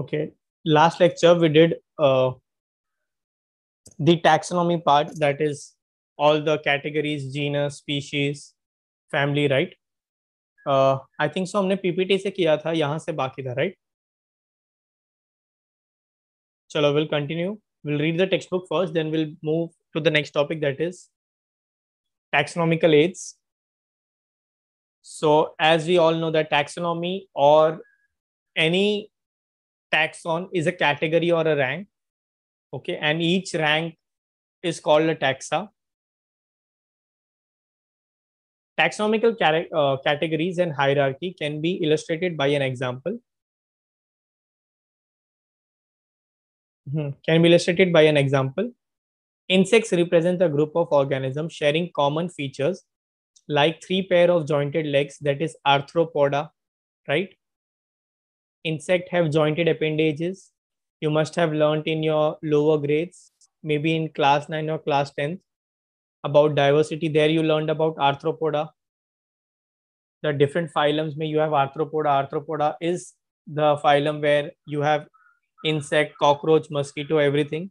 okay last lecture we did uh, the taxonomy part that is all the categories genus species family right uh, i think so humne ppt se kiya tha yahan se baki tha right chalo we'll continue we'll read the textbook first then we'll move to the next topic that is taxonomical aids. So as we all know that taxonomy or any taxon is a category or a rank okay and each rank is called a taxa taxonomical uh, categories and hierarchy can be illustrated by an example hmm, can be illustrated by an example insects represent a group of organisms sharing common features like three pair of jointed legs that is arthropoda right insect have jointed appendages you must have learnt in your lower grades maybe in class 9 or class 10 about diversity there you learned about arthropoda the different phylums may you have arthropoda arthropoda is the phylum where you have insect cockroach mosquito everything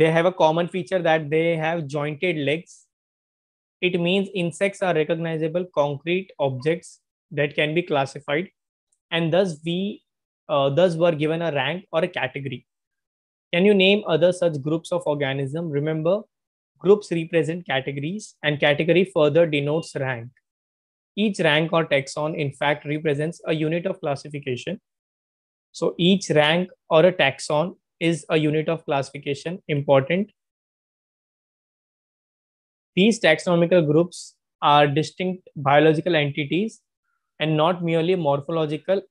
they have a common feature that they have jointed legs it means insects are recognizable concrete objects that can be classified and thus we others uh, thus were given a rank or a category. Can you name other such groups of organism? Remember, groups represent categories and category further denotes rank. Each rank or taxon in fact represents a unit of classification. So each rank or a taxon is a unit of classification important. These taxonomical groups are distinct biological entities and not merely morphological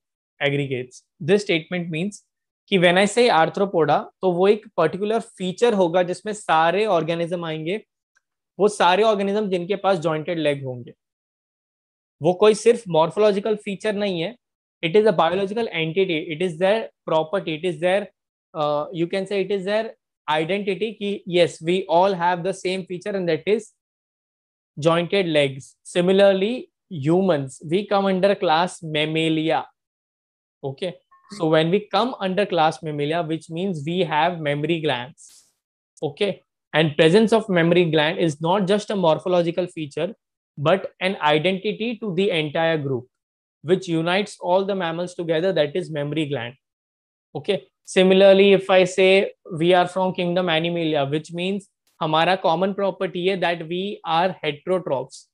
aggregates this statement means कि when I say Arthropoda तो वो एक particular feature होगा जिसमें सारे organism आएंगे वो सारे ऑर्गेनिज्म जिनके पास जॉइंटेड लेग होंगे वो कोई सिर्फ मॉर्फोलॉजिकल फीचर नहीं है it is a biological entity it is their property it is their you can say it is their identity कि yes we all have the same feature and that is jointed legs similarly humans we come under class Mammalia Okay. So when we come under class mammalia, which means we have memory glands. Okay. And presence of memory gland is not just a morphological feature, but an identity to the entire group, which unites all the mammals together. That is memory gland. Okay. Similarly, if I say we are from kingdom Animalia, which means hamara common property है that we are heterotrophs.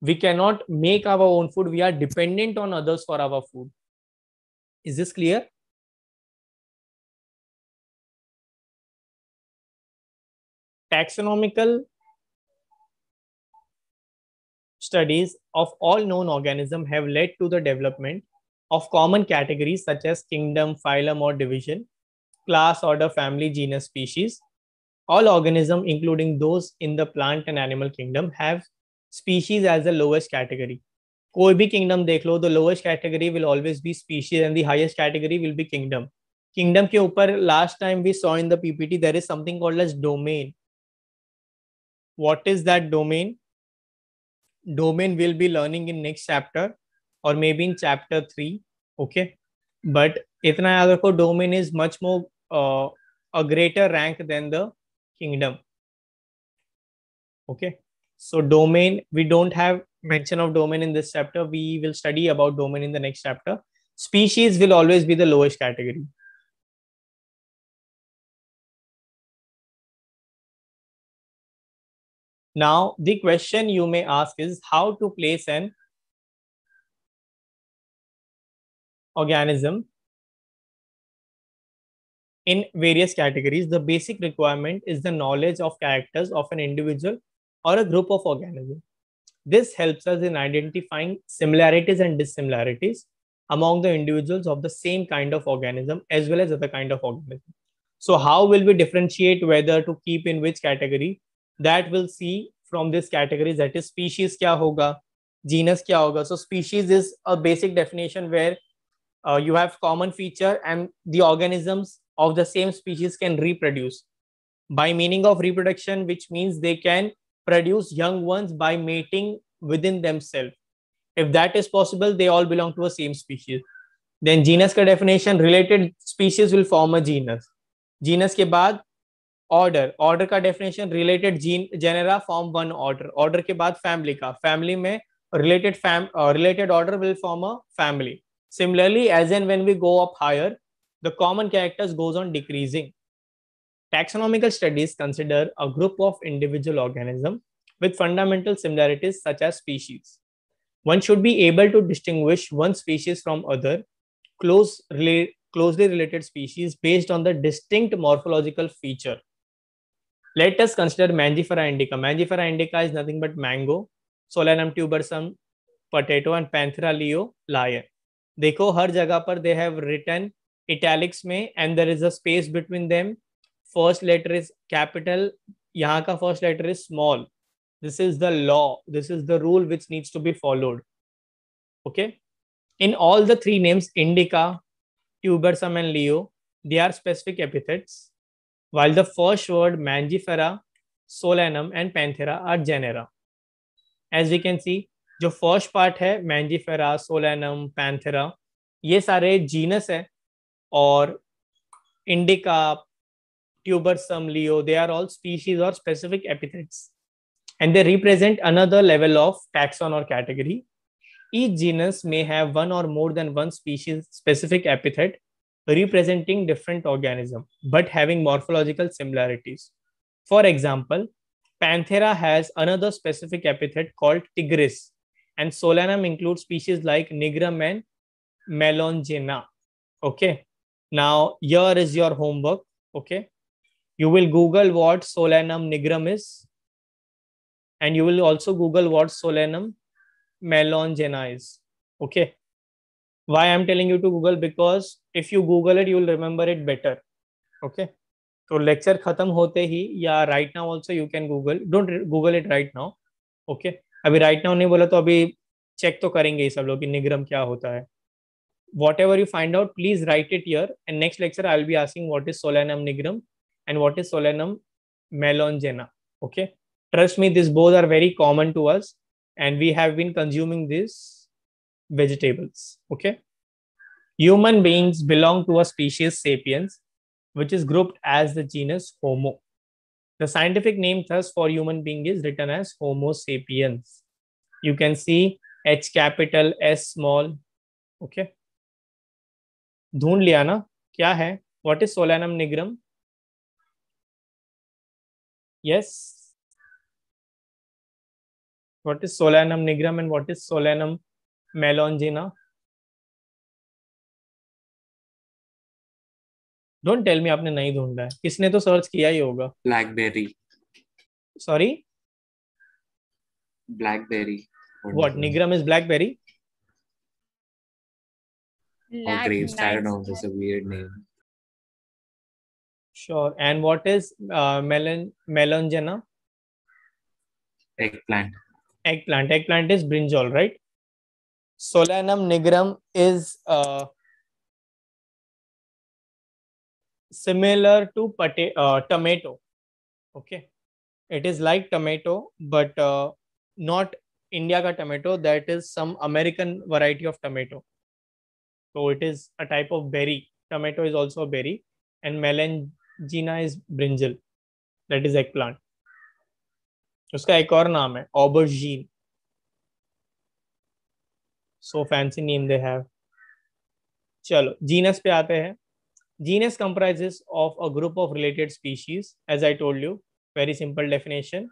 We cannot make our own food. We are dependent on others for our food. Is this clear? Taxonomical studies of all known organisms have led to the development of common categories such as kingdom, phylum or division, class, order, family, genus, species. All organisms, including those in the plant and animal kingdom, have species as the lowest category. कोई भी kingdom देख लो the lowest category will always be species and the highest category will be kingdom kingdom के ऊपर last time we saw in the PPT there is something called as domain what is that domain domain will be learning in next chapter और maybe in chapter three okay but इतना याद रखो domain is much more a greater rank than the kingdom okay so domain we don't have mention of domain in this chapter. We will study about domain in the next chapter. Species will always be the lowest category. Now, the question you may ask is how to place an organism in various categories. The basic requirement is the knowledge of characters of an individual or a group of organisms. This helps us in identifying similarities and dissimilarities among the individuals of the same kind of organism as well as other kind of organism. So how will we differentiate whether to keep in which category? That will see from this category that is species kya hoga, genus kya hoga. So species is a basic definition where uh, you have common feature and the organisms of the same species can reproduce by meaning of reproduction, which means they can produce young ones by mating within themselves. If that is possible, they all belong to a same species. Then genus definition related species will form a genus. Genus ke baad order. Order ka definition related gene genera form one order. Order ke baad family ka Family में related fam uh, related order will form a family. Similarly, as and when we go up higher, the common characters goes on decreasing. Taxonomical studies consider a group of individual organisms with fundamental similarities such as species. One should be able to distinguish one species from other close, rela closely related species based on the distinct morphological feature. Let us consider Mangifera indica. Mangifera indica is nothing but mango, Solanum tubersum, potato and Panthera leo, lion. देखो हर जगह पर they have written italics में and there is a space between them first letter is capital यहाँ का first letter is small this is the law this is the rule which needs to be followed okay in all the three names indica tuberosum and leo they are specific epithets while the first word Mangifera Solanum and Panthera are genera as you can see जो फर्स्ट part है Mangifera Solanum Panthera ये सारे genus है और indica tubersum, leo, they are all species or specific epithets. And they represent another level of taxon or category. Each genus may have one or more than one species specific epithet representing different organism, but having morphological similarities. For example, Panthera has another specific epithet called tigris, and Solanum includes species like nigrum and melongena. Okay, now here is your homework. Okay, you will google what solanum nigrum is and you will also google what solanum melongena is okay why i am telling you to google because if you google it you will remember it better okay so lecture khatam hote hi ya right now also you can Google don't Google it right now okay अभी right now नहीं बोला तो अभी check तो करेंगे ही सब लोग कि निग्रम क्या होता है whatever you find out please write it here and next lecture I will be asking what is solanum nigrum and what is solanum melongena. Okay. Trust me, these both are very common to us and we have been consuming these vegetables. Okay. Human beings belong to a species sapiens, which is grouped as the genus Homo. The scientific name thus for human being is written as Homo sapiens. You can see H capital, S small. Okay. ढूंढ लिया ना क्या है What is Solanum nigrum? yes what is solanum nigrum and what is solanum melongena don't tell me aapne nahi dhoonda hai kisne to search kiya hi hoga blackberry sorry blackberry what nigrum is blackberry Or grapes. I don't know. It's a weird name. Sure. And what is uh, melon melongena? Eggplant. Eggplant. Eggplant is brinjal, right? Solanum nigrum is uh, similar to pota- uh, tomato. Okay, it is like tomato, but uh, not India ka tomato. That is some American variety of tomato. So it is a type of berry. Tomato is also a berry, and melon जीना is brinjal that is एक plant उसका एक और नाम है aubergine so fancy name they have चलो genus पे आते हैं genus comprises of a group of related species as I told you very simple definition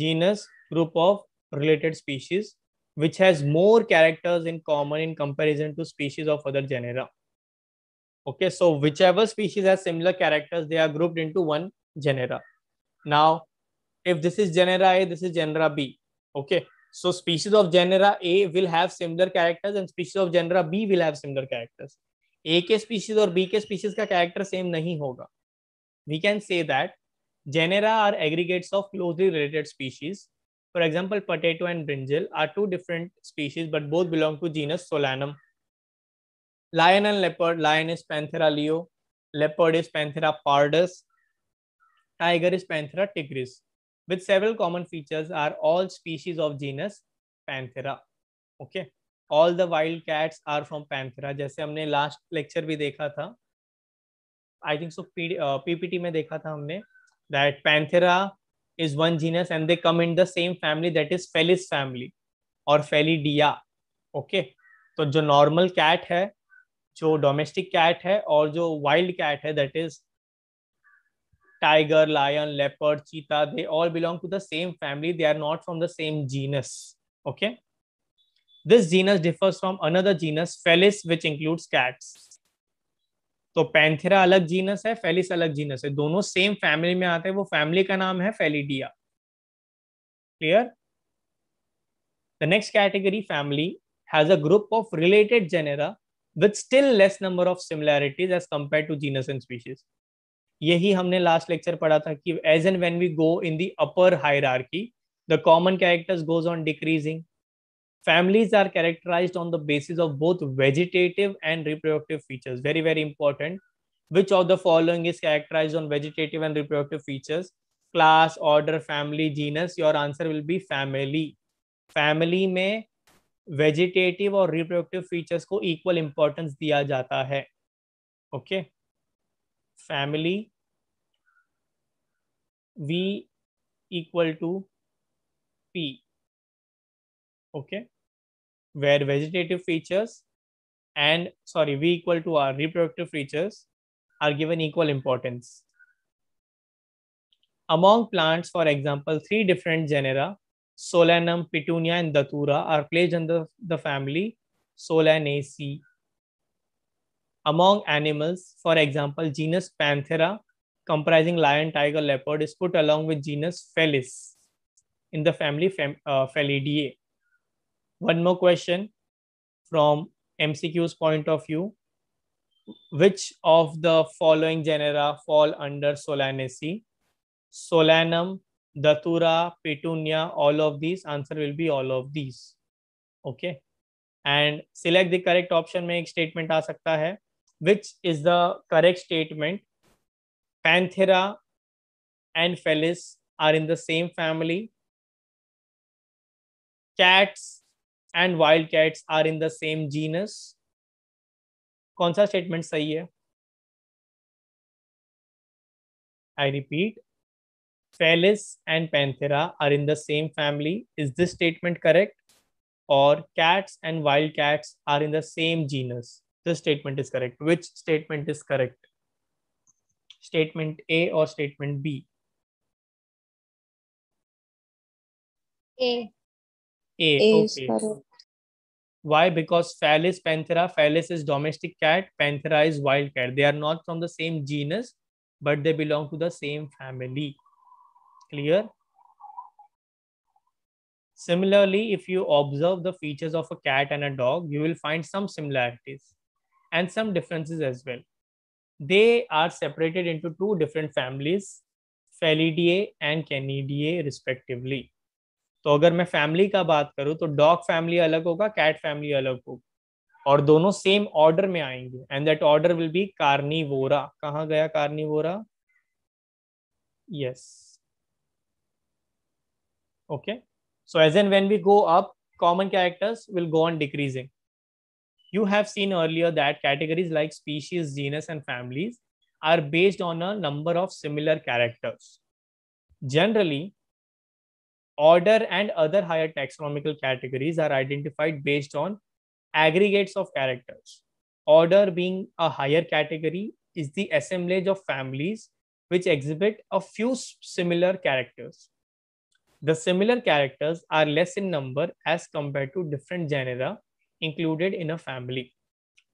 genus group of related species which has more characters in common in comparison to species of other genera okay so whichever species has similar characters they are grouped into one genera now if this is genera a this is genera b okay so species of genera a will have similar characters and species of genera b will have similar characters a के species or b के species का character same नहीं होगा we can say that genera are aggregates of closely related species for example potato and brinjal are two different species but both belong to genus solanum lion and leopard lion is panthera leo leopard is panthera pardus tiger is panthera tigris with several common features are all species of genus panthera okay all the wild cats are from panthera जैसे हमने last lecture भी देखा था I think so PPT में देखा था हमने that panthera is one genus and they come in the same family that is felis family और फेलीडिया ओके okay? तो जो नॉर्मल कैट है जो डोमेस्टिक कैट है और जो वाइल्ड कैट है that is tiger lion leopard cheetah they all belong to the same family they are not from the same genus okay this genus differs from another genus felis which includes cats तो panthera अलग genus है felis अलग genus है दोनों same family में आते हैं वो फैमिली का नाम है felidae clear the next category family has a group of related genera with still less number of similarities as compared to genus and species यही हमने last lecture पढ़ा था कि as and when we go in the upper hierarchy the common characters goes on decreasing families are characterized on the basis of both vegetative and reproductive features very very important which of the following is characterized on vegetative and reproductive features class order family genus your answer will be family family में vegetative और reproductive features को equal importance दिया जाता है okay family V equal to P okay where vegetative features and sorry V equal to R reproductive features are given equal importance among plants for example three different genera Solanum, Petunia, and Datura are placed under the family Solanaceae. Among animals, for example, genus Panthera, comprising lion, tiger, leopard, is put along with genus Felis in the family Fem uh, Felidae. One more question from MCQ's point of view. Which of the following genera fall under Solanaceae? Solanum, datura petunia all of these answer will be all of these okay and select the correct option mein ek statement aa sakta hai which is the correct statement panthera and felis are in the same family cats and wild cats are in the same genus kaun sa statement sahi hai I repeat Felis and Panthera are in the same family. Is this statement correct? Or cats and wild cats are in the same genus. This statement is correct. Which statement is correct? Statement A or statement B? A. A, A okay. Why? Because Phalis panthera, Phalis is domestic cat, panthera is wild cat. They are not from the same genus, but they belong to the same family. clear? Similarly, if you observe the features of a cat and a dog, you will find some similarities and some differences as well. They are separated into two different families, Felidae and Canidae respectively. तो अगर मैं family का बात करूं तो dog family अलग होगा cat family अलग होगा और दोनों सेम ऑर्डर में आएंगे and that order will be carnivora कहा गया carnivora yes yes. Okay. So as in when we go up, common characters will go on decreasing. You have seen earlier that categories like species, genus, and families are based on a number of similar characters. Generally, order and other higher taxonomical categories are identified based on aggregates of characters. Order being a higher category is the assemblage of families which exhibit a few similar characters. The similar characters are less in number as compared to different genera included in a family.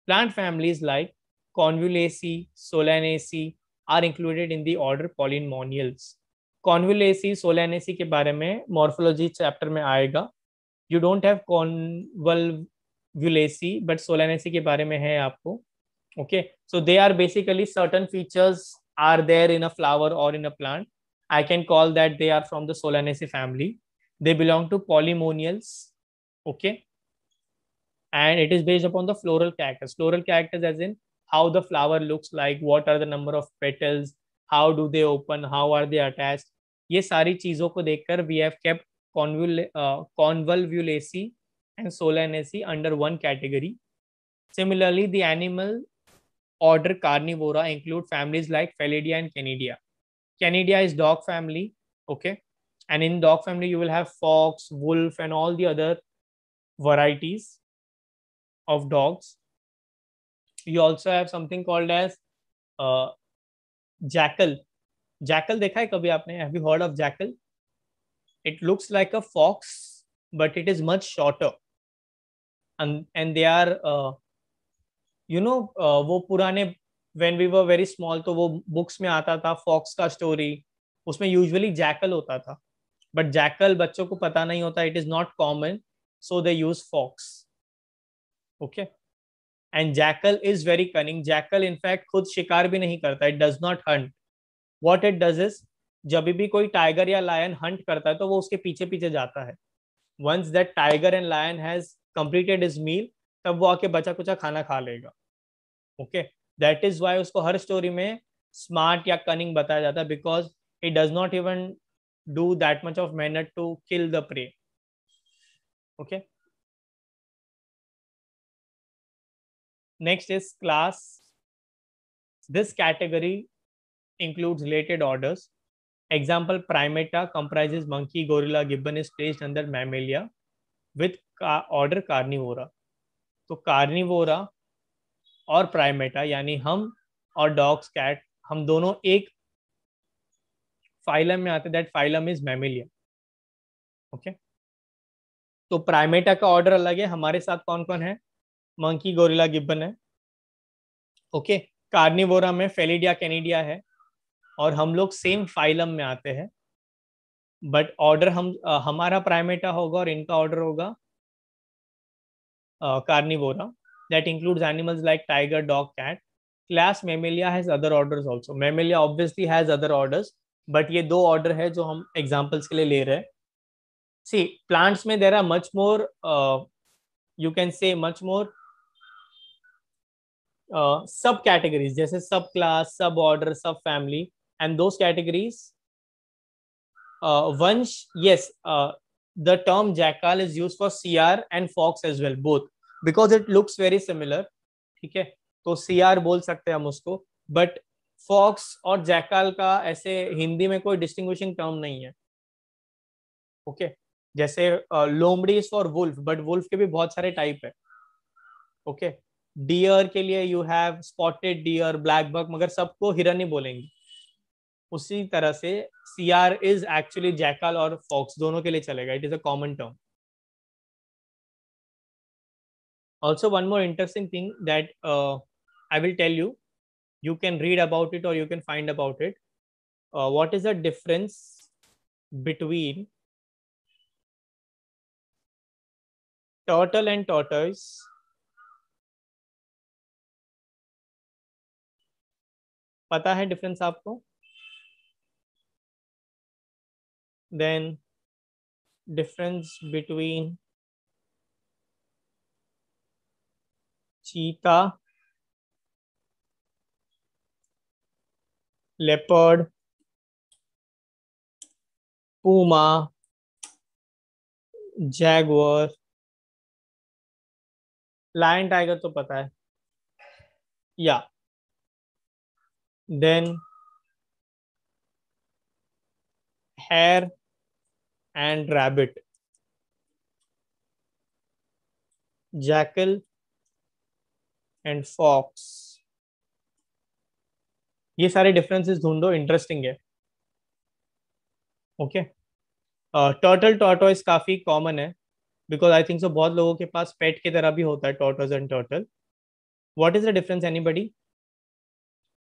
Plant families like convolvulaceae, Solanaceae are included in the order polynomials. Convolvulaceae, Solanaceae के बारे में morphology chapter में आएगा. You don't have convolvulaceae, but Solanaceae के बारे में है आपको. Okay, so they are basically certain features are there in a flower or in a plant I can call that they are from the Solanaceae family. They belong to polymonials. Okay. And it is based upon the floral characters. Floral characters, as in how the flower looks like, what are the number of petals, how do they open, how are they attached. ये सारी चीजों को देखकर we have kept convolvulaceae and solanaceae under one category. Similarly, the animal order Carnivora include families like Felidea and Canidia. Canidia is dog family. Okay. And in dog family, you will have fox, wolf, and all the other varieties of dogs. You also have something called as uh, jackal. Jackal देखा है कभी आपने? Have you heard of jackal? It looks like a fox, but it is much shorter. And and they are, uh, you know, uh, वो when we were very small तो वो books में आता था फॉक्स का स्टोरी उसमें usually jackal होता था बट जैकल बच्चों को पता नहीं होता it is not common so they use fox okay and jackal is very cunning jackal in fact खुद शिकार भी नहीं करता it does not hunt what it does is जब भी कोई टाइगर या लायन हंट करता है तो वो उसके पीछे पीछे जाता है once that tiger and lion has completed is meal तब वो आके बचा कुचा खाना खा लेगा okay okay? That is why उसको हर स्टोरी में स्मार्ट या कनिंग बताया जाता है because it does not even do that much of मेहनत to kill the prey okay next is class this category includes related orders example primata comprise monkey gorilla gibbon is placed under mammalia with order carnivora तो carnivora और primata यानी हम और dogs cat हम दोनों एक phylum में आते that phylum is mammalian okay तो प्राइमेटा का ऑर्डर अलग है हमारे साथ कौन कौन है मंकी गोरिला गिब्बन है ओके कार्निवोरा में फेलिडिया कैनिडिया है और हम लोग सेम फाइलम में आते हैं बट ऑर्डर हम आ, हमारा प्राइमेटा होगा और इनका ऑर्डर होगा carnivora that includes animals like tiger, dog, cat. Class Mammalia has other orders also. Mammalia obviously has other orders, but ye do order hai jo hum examples ke liye le rahe See, plants mein there are much more, uh, you can say much more uh, subcategories जैसे subclass suborder subfamily and those categories वंश yes the term jackal is use for सी आर and fox as well both because it looks very similar ठीक है तो C R बोल सकते हैं हम उसको बट फॉक्स और जैकाल का ऐसे हिंदी में कोई डिस्टिंग्विशिंग टर्म नहीं है ओके okay? जैसे लोमड़ी फॉर वुल्फ बट वुल्फ के भी बहुत सारे टाइप है ओके डियर के लिए you have spotted deer black buck मगर सबको हिरन ही बोलेंगे उसी तरह से सी आर इज एक्चुअली जैकल और फॉक्स दोनों के लिए चलेगा it is a common term also one more interesting thing that uh, i will tell you you can read about it or you can find about it uh, what is the difference between turtle and tortoise Pata hai difference आपको Then difference between cheetah leopard puma jaguar lion tiger तो पता है या then hare and rabbit jackal and fox ये सारे differences ढूंढो interesting है okay turtle tortoise काफ़ी कॉमन है बिकॉज आई थिंक सो बहुत लोगों के पास पेट की तरह भी होता है tortoise and turtle what is the difference any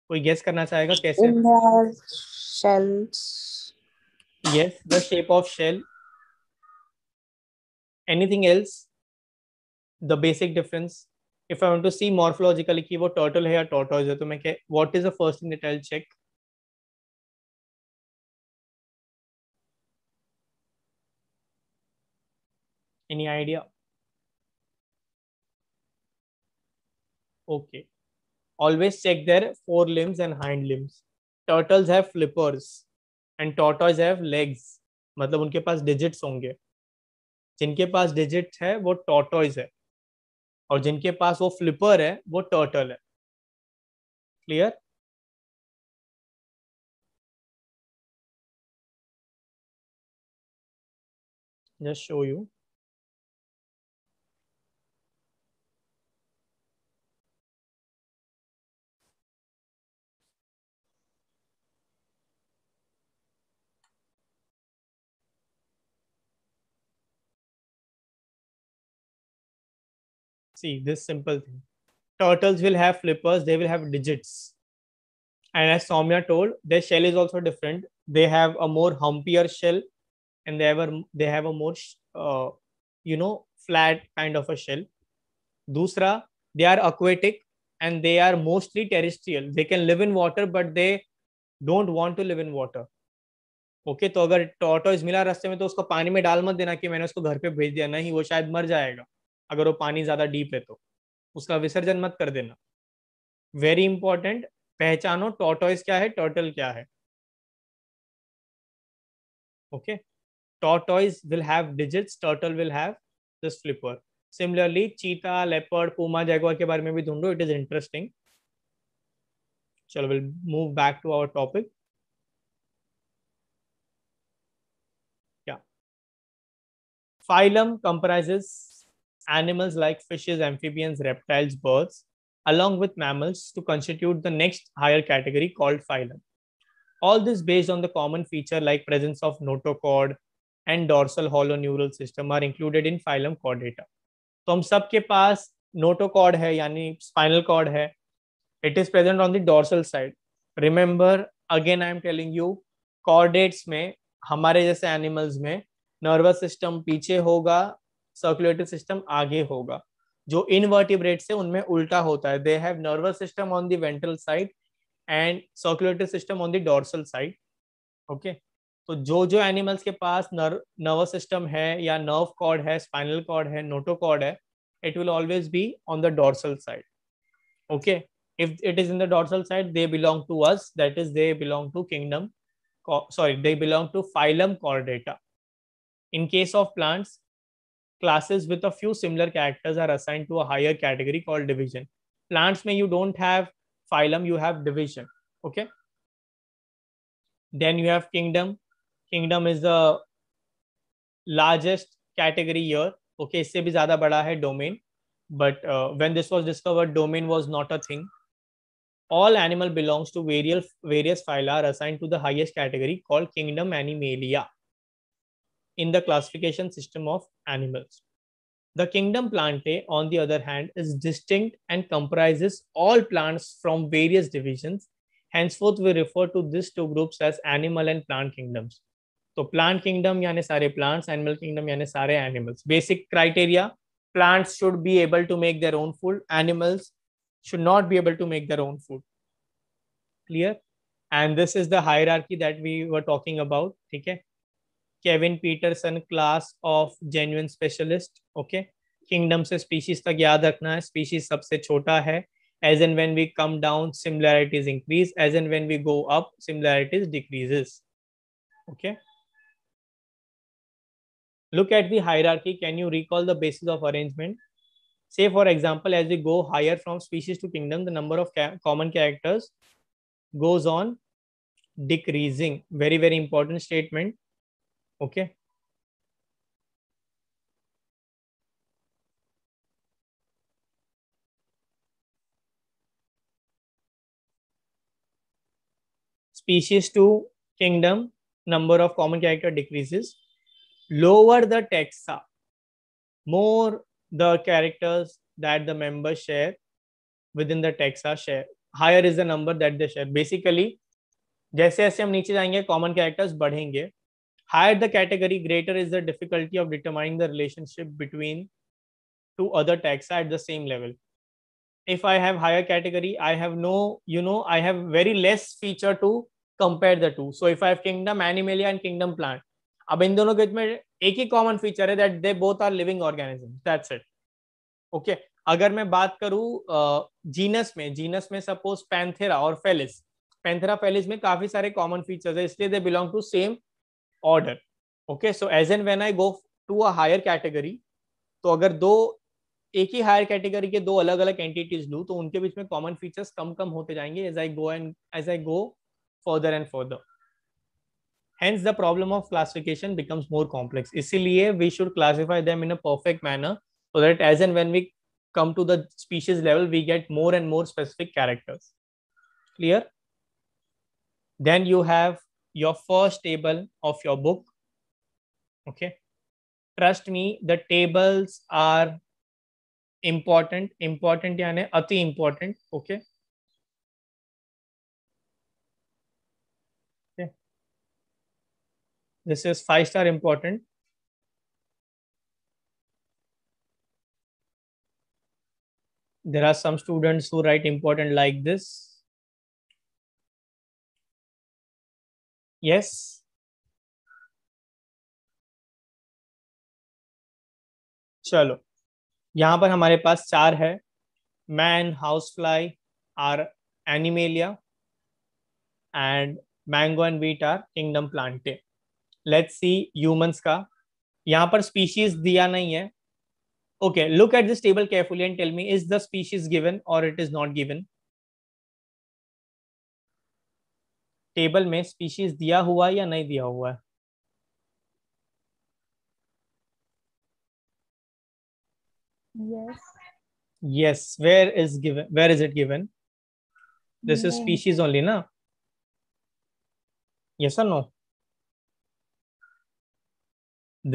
कोई गेस करना चाहेगा कैसे shells yes the shape of shell anything else if I want to see morphologically कि वो turtle है या tortoise है तो मैं क्या what is the first thing that I'll check any idea okay always check their limbs and hind limbs turtles have flippers and tortoise have legs मतलब उनके पास digits होंगे जिनके पास digits है वो tortoise है और जिनके पास वो फ्लिपर है वो टर्टल है clear just show you See this simple thing. Turtles will have flippers, they will have digits. And as somya told, their shell is also different. They have a more humpier shell and they have a, they have a more, uh, you know, flat kind of a shell. Dusra, they are aquatic and they are mostly terrestrial. They can live in water, but they don't want to live in water. Okay okay, तो अगर tortoise मिला रास्ते में तो उसको पानी में डाल मत देना कि मैंने उसको घर पे भेज दिया नहीं वो शायद मर जाएगा अगर वो पानी ज्यादा डीप है तो उसका विसर्जन मत कर देना वेरी इंपॉर्टेंट पहचानो टॉटॉइस क्या है टोटल क्या है okay tortoise will have digits turtle will have this flipper similarly cheetah leopard puma jaguar के बारे में भी ढूंढो इट इज इंटरेस्टिंग चलो will move back to our topic phylum comprises animals like fishes, amphibians, reptiles, birds, along with mammals to constitute the next higher category called phylum. All this based on the common feature like presence of notochord and dorsal hollow neural system are included in phylum chordata. So, हम सबके पास notochord है यानी spinal cord है It is present on the dorsal side. Remember, again I am telling you, chordates में हमारे जैसे animals में nervous system पीछे होगा सर्कुलेटरी सिस्टम आगे होगा जो इनवर्टिब्रेट से उनमें उल्टा होता है they have nervous system on the ventral side and circulatory system on the dorsal side okay तो जो जो एनिमल्स के पास नर्वस सिस्टम है या नर्व कॉर्ड है स्पाइनल कॉर्ड है नोटो कॉर्ड है it will always be on the dorsal side okay if it is in the dorsal side they belong to us that is they belong to kingdom sorry they belong to phylum chordata in case of plants classes with a few similar characters are assigned to a higher category called division. Plants may you don't have phylum, you have division. Okay. Then you have kingdom. Kingdom is the largest category here. Okay, इससे is ज़्यादा बड़ा है domain. But uh, when this was discovered, domain was not a thing. All animal belongs to various various phyla are assigned to the highest category called kingdom Animalia in the classification system of animals. The kingdom Plantae, on the other hand, is distinct and comprises all plants from various divisions. Henceforth, we refer to these two groups as animal and plant kingdoms. So, plant kingdom यानी सारे plants, animal kingdom यानी सारे animals. Basic criteria: plants should be able to make their own food. Animals should not be able to make their own food. Clear? And this is the hierarchy that we were talking about. Okay. Kevin Pietersen class of genuine specialist okay kingdom से species तक याद रखना है species सबसे छोटा है as and when we come down similarities increase as and when we go up similarities decreases okay look at the hierarchy can you recall the basis of arrangement से for example as you go higher from species to kingdom the number of common characters goes on decreasing very very important statement okay okay? species to kingdom number of common character decreases lower the taxa more the characters that the members share within the taxa share higher is the number that they share basically जैसे जैसे हम नीचे जाएंगे common characters बढ़ेंगे higher the category greater is the difficulty of determining the relationship between two other taxa at the same level if i have higher category i have no you know i have very less feature to compare the two so if i have kingdom animalia and kingdom plant ab in dono ke बीच में एक ही common feature है that they both are living organism that's it okay अगर मैं बात करूं genus में जीनस में सपोज पैंथेरा और फेलिस पैंथेरा फेलिस में काफी सारे कॉमन फीचर्स है इसलिए they belong to same order okay so as and when I go to a higher category तो अगर दो एक ही हायर कैटेगरी के दो अलग अलग एंटिटीज लू तो उनके बीच में कॉमन फीचर्स कम कम होते जाएंगे as I go and as I go further and further hence the problem of classification becomes more complex इसीलिए we should classify them in a perfect manner so that as and when we come to the species level we get more and more specific characters clear then you have your first table of your book. Okay. Trust me, the tables are important. Important, yani ati important. Okay. okay. This is five star important. There are some students who write important like this. Yes. चलो यहां पर हमारे पास चार है man house fly are animalia and mango and wheat are kingdom plantae let's see humans का यहां पर स्पीशीज दिया नहीं है okay look at this table carefully and tell me is the species given और it is not given table में species दिया हुआ या नहीं दिया हुआ है yes where is given where is it given this is species only ना यस और no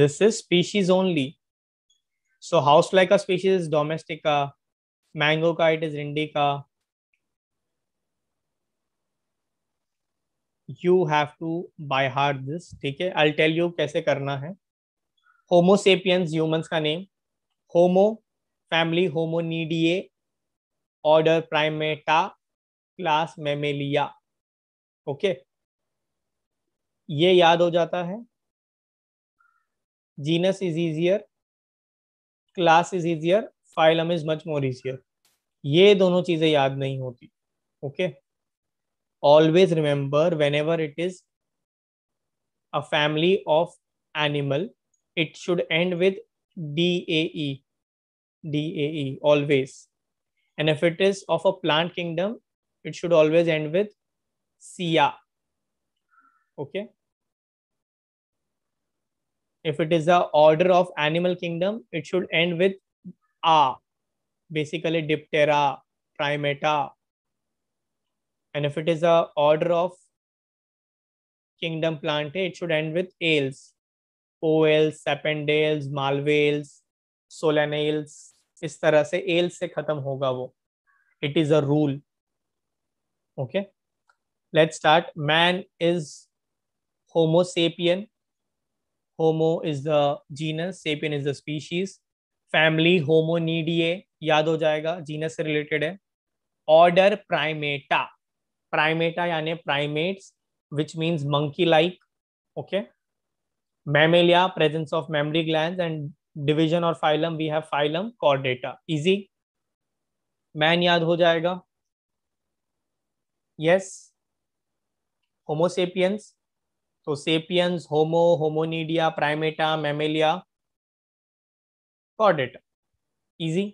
this is species only so house fly का स्पीशीज डोमेस्टिक का मैंगो का it is indica you have to by heart this ठीक है I tell you कैसे करना है होमोसेपियंस ह्यूमंस का name homo family hominidae order primata class mammalia okay ये याद हो जाता है genus is easier class is easier phylum is much more easier ये दोनों चीजें याद नहीं होती okay okay? always remember whenever it is a family of animal it should end with dae dae always and if it is of a plant kingdom it should always end with sia okay if it is a order of animal kingdom it should end with a basically diptera primata And if it is a order of kingdom plantae, it should end with ales. ओएल्स sapindales malvales solanales इस तरह से L से खत्म होगा वो it is a rule okay let's start man is homo sapien homo is the genus sapien is the species family hominidae याद हो जाएगा जीनस से रिलेटेड है ऑर्डर प्राइमेटा प्राइमेटा यानी primates which means monkey like okay mammalia presence of mammary gland and division और phylum we have phylum chordata easy man याद हो जाएगा यस होमोसेपियंस तो sapiens homo hominidae primata mammalia chordata easy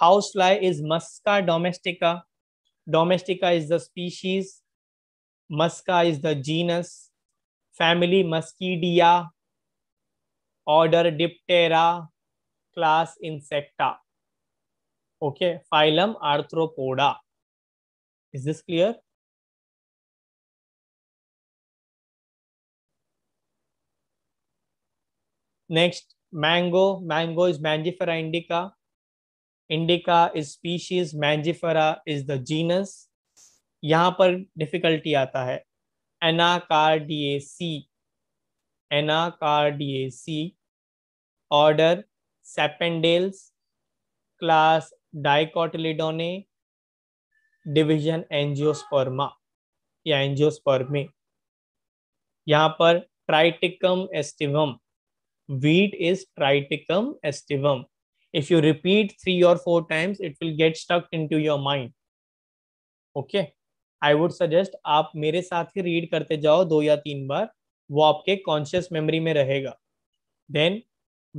house fly is musca domestica Domestica is the species, Musca is the genus, family Muscidia, order Diptera, class Insecta. Okay, phylum Arthropoda. Is this clear? Next, mango. Mango is Mangifera indica. Indica is species mangifera is the genus यहाँ पर difficulty आता है anacardiaceae anacardiaceae order sapindales class dicotyledonae division angiosperma या angiospermae यहाँ पर triticum aestivum wheat is triticum estivum if you repeat three or four times it will get stuck into your mind okay i would suggest aap mere sath hi read karte jao do ya teen bar wo aapke conscious memory mein rahega then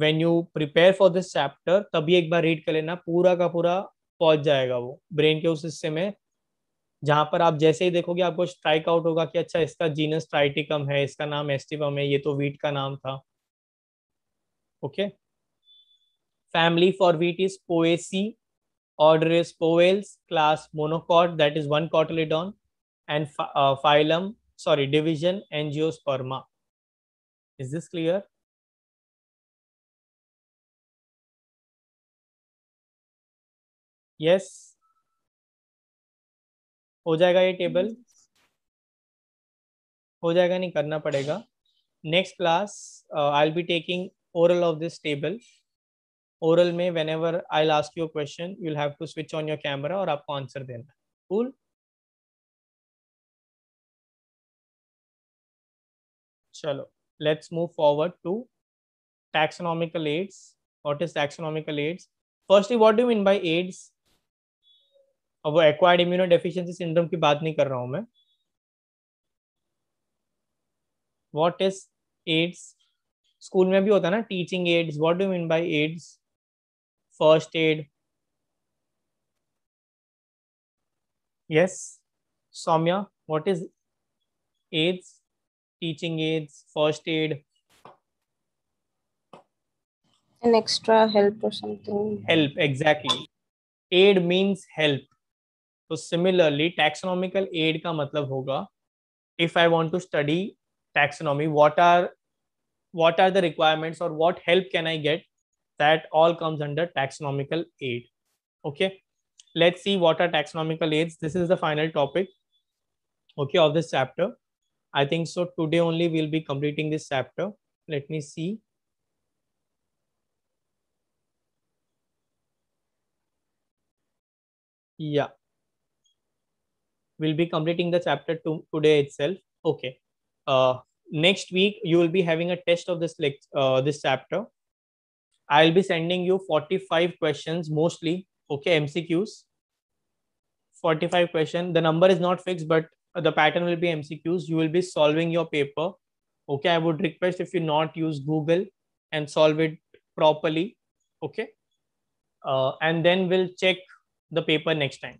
when you prepare for this chapter tabhi ek bar read kar lena pura ka pura pahunch jayega wo brain ke us hisse mein जहां पर आप जैसे ही देखोगे आपको strike out होगा कि अच्छा इसका जीनस ट्राइटिकम है इसका नाम एस्टिवम है ये तो वीट का नाम था okay okay? Family for wheat is Poaceae. Order is Poales. Class monocot, that is one cotyledon. And uh, phylum, sorry, division Angiosperma. Is this clear? Yes yes. हो जाएगा ये टेबल हो जाएगा नहीं करना पड़ेगा next class I will be taking oral of this table oral में whenever I last your question you'll have to switch on your camera और आपको आंसर देना है कूल चलो let's move forward to taxonomical aids what is taxonomical aids firstly what do mean by aids अब वो acquired immuno deficiency syndrome की बात नहीं कर रहा हूं मैं वॉट इज एड्स स्कूल में भी होता है ना teaching aids what do mean by aids first aid. Yes, Somya. what is aids? Teaching aids, first aid. An extra help or something. Help, exactly. Aid means help. So similarly, taxonomical aid का मतलब होगा if I want to study taxonomy, what are what are the requirements or what help can I get that all comes under taxonomical aid okay let's see what are taxonomical aids this is the final topic okay of this chapter i think so today only we'll be completing this chapter let me see yeah we'll be completing the chapter to, today itself okay uh next week you will be having a test of this like uh, this chapter I'll be sending you 45 questions mostly, okay, MCQs. 45 question. The number is not fixed, but the pattern will be MCQs. You will be solving your paper. Okay, I would request if you not use Google and solve it properly. Okay, uh, and then we'll check the paper next time.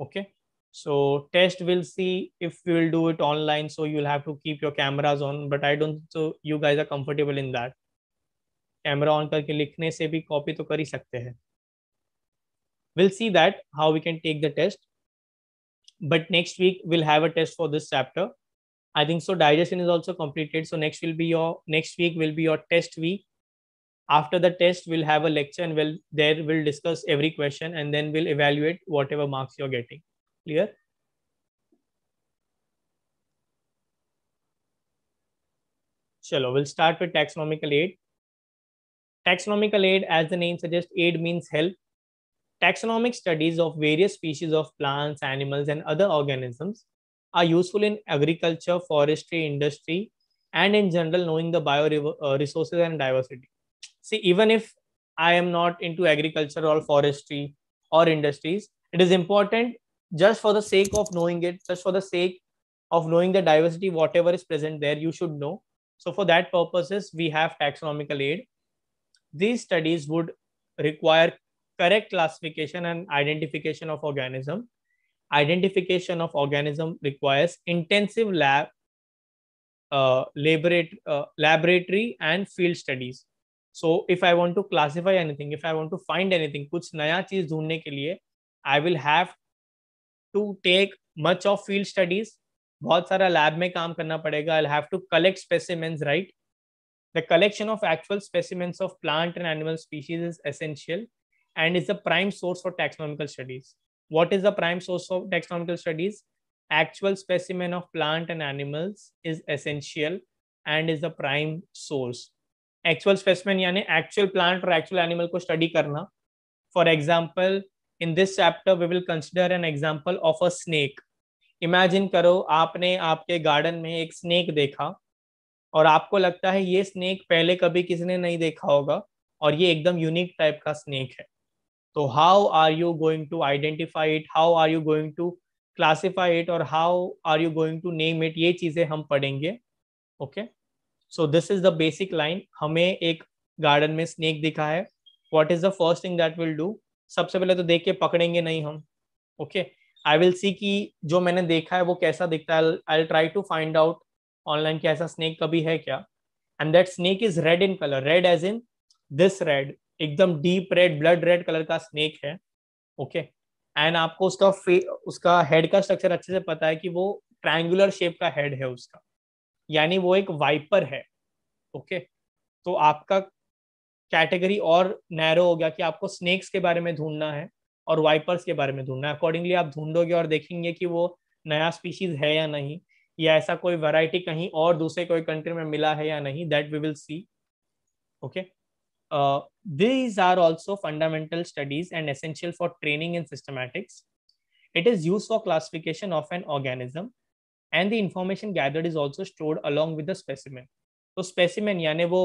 Okay, so test will see if we will do it online. So you'll have to keep your cameras on, but I don't. So you guys are comfortable in that. Camera on करके लिखने से भी copy तो कर ही सकते हैं will see that how we can take the test but next week will have a test for this chapter I think so digestion is also completed so next will be your next week will be your test week after the test will have a lecture and will there will discuss every question and then will evaluate whatever marks you're getting clear चलो will start with taxonomical aid Taxonomical aid, as the name suggests, aid means help. Taxonomic studies of various species of plants, animals, and other organisms are useful in agriculture, forestry, industry, and in general, knowing the bioresources uh, and diversity. See, even if I am not into agriculture or forestry or industries, it is important just for the sake of knowing it, just for the sake of knowing the diversity, whatever is present there, you should know. So for that purposes, we have taxonomical aid these studies would require correct classification and identification of organism. Identification of organism requires intensive lab, uh, laboratory, uh, laboratory and field studies. So if I want to classify anything, if I want to find anything, कुछ नया चीज ढूंढने के लिए, I will have to take much of field studies. बहुत सारा lab में काम करना पड़ेगा. I'll have to collect specimens, right? The collection of actual specimens of plant and animal species is essential and is the prime source for taxonomical studies. What is the prime source of taxonomical studies? Actual specimen of plant and animals is essential and is the prime source. Actual specimen यानी actual plant or actual animal को study करना. For example, in this chapter we will consider an example of a snake. Imagine करो आपने आपके garden में एक snake देखा. और आपको लगता है ये स्नेक पहले कभी किसी ने नहीं देखा होगा और ये एकदम यूनिक टाइप का स्नेक है तो how are you going to identify it how are you going to classify it और how are you going to name it ये चीज़ें हम पढ़ेंगे okay so this is the basic line हमें एक गार्डन में स्नेक दिखा है what is the first thing that will do सबसे पहले तो देख के पकड़ेंगे नहीं हम ओके आई विल सी कि जो मैंने देखा है वो कैसा दिखता है I try to find out online क्या ऐसा स्नेक कभी है क्या and that snake is red in colour red as in this red एकदम deep red blood red colour का स्नेक है ओके okay? एंड आपको उसका फे उसका हेड का स्ट्रक्चर अच्छे से पता है कि वो ट्रायंगुलर शेप का हेड है उसका यानी वो एक वाइपर है ओके okay? तो आपका कैटेगरी और नैरो हो गया कि आपको स्नेक्स के बारे में ढूंढना है और वाइपर्स के बारे में ढूंढना है अकॉर्डिंगली आप ढूंढोगे और देखेंगे कि वो नया स्पीशीज है या नहीं या ऐसा कोई वैरायटी कहीं और दूसरे कोई कंट्री में मिला है या नहीं that we will see okay these are also fundamental studies and essential for training in systematics it is use for classification of an organism and the information gathered is also stored along with specimen तो specimen यानी वो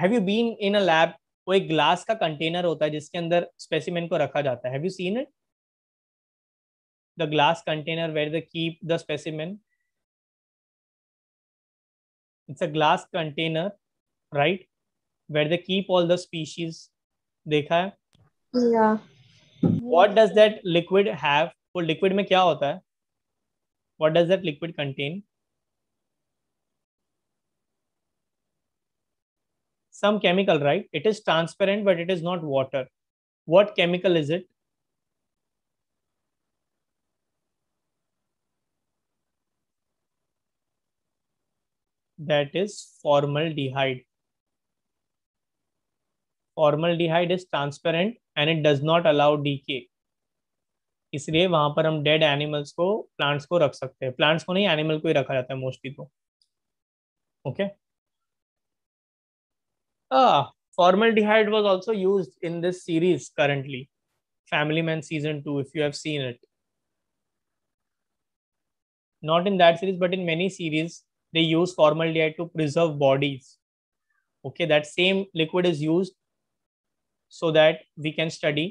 have you been in a lab वो एक glass का container होता है जिसके अंदर स्पेसिमेन को रखा जाता है Have you seen it? the glass container where they keep the specimen. It's a glass container, right? Where they keep all the species. देखा है? Yeah. What does that liquid have? वो liquid में क्या होता है? What does that liquid contain? Some chemical, right? It is transparent, but it is not water. What chemical is it? that is formaldehyde formaldehyde is transparent and it does not allow decay इसलिए वहां पर हम dead animals को plants को रख सकते हैं plants को नहीं एनिमल को ही रखा जाता है मोस्टली तो okay formaldehyde was also use in this series currently Family Man season two if you have seen it not in that series but in many series they use formaldehyde to preserve bodies okay that same liquid is used so that we can study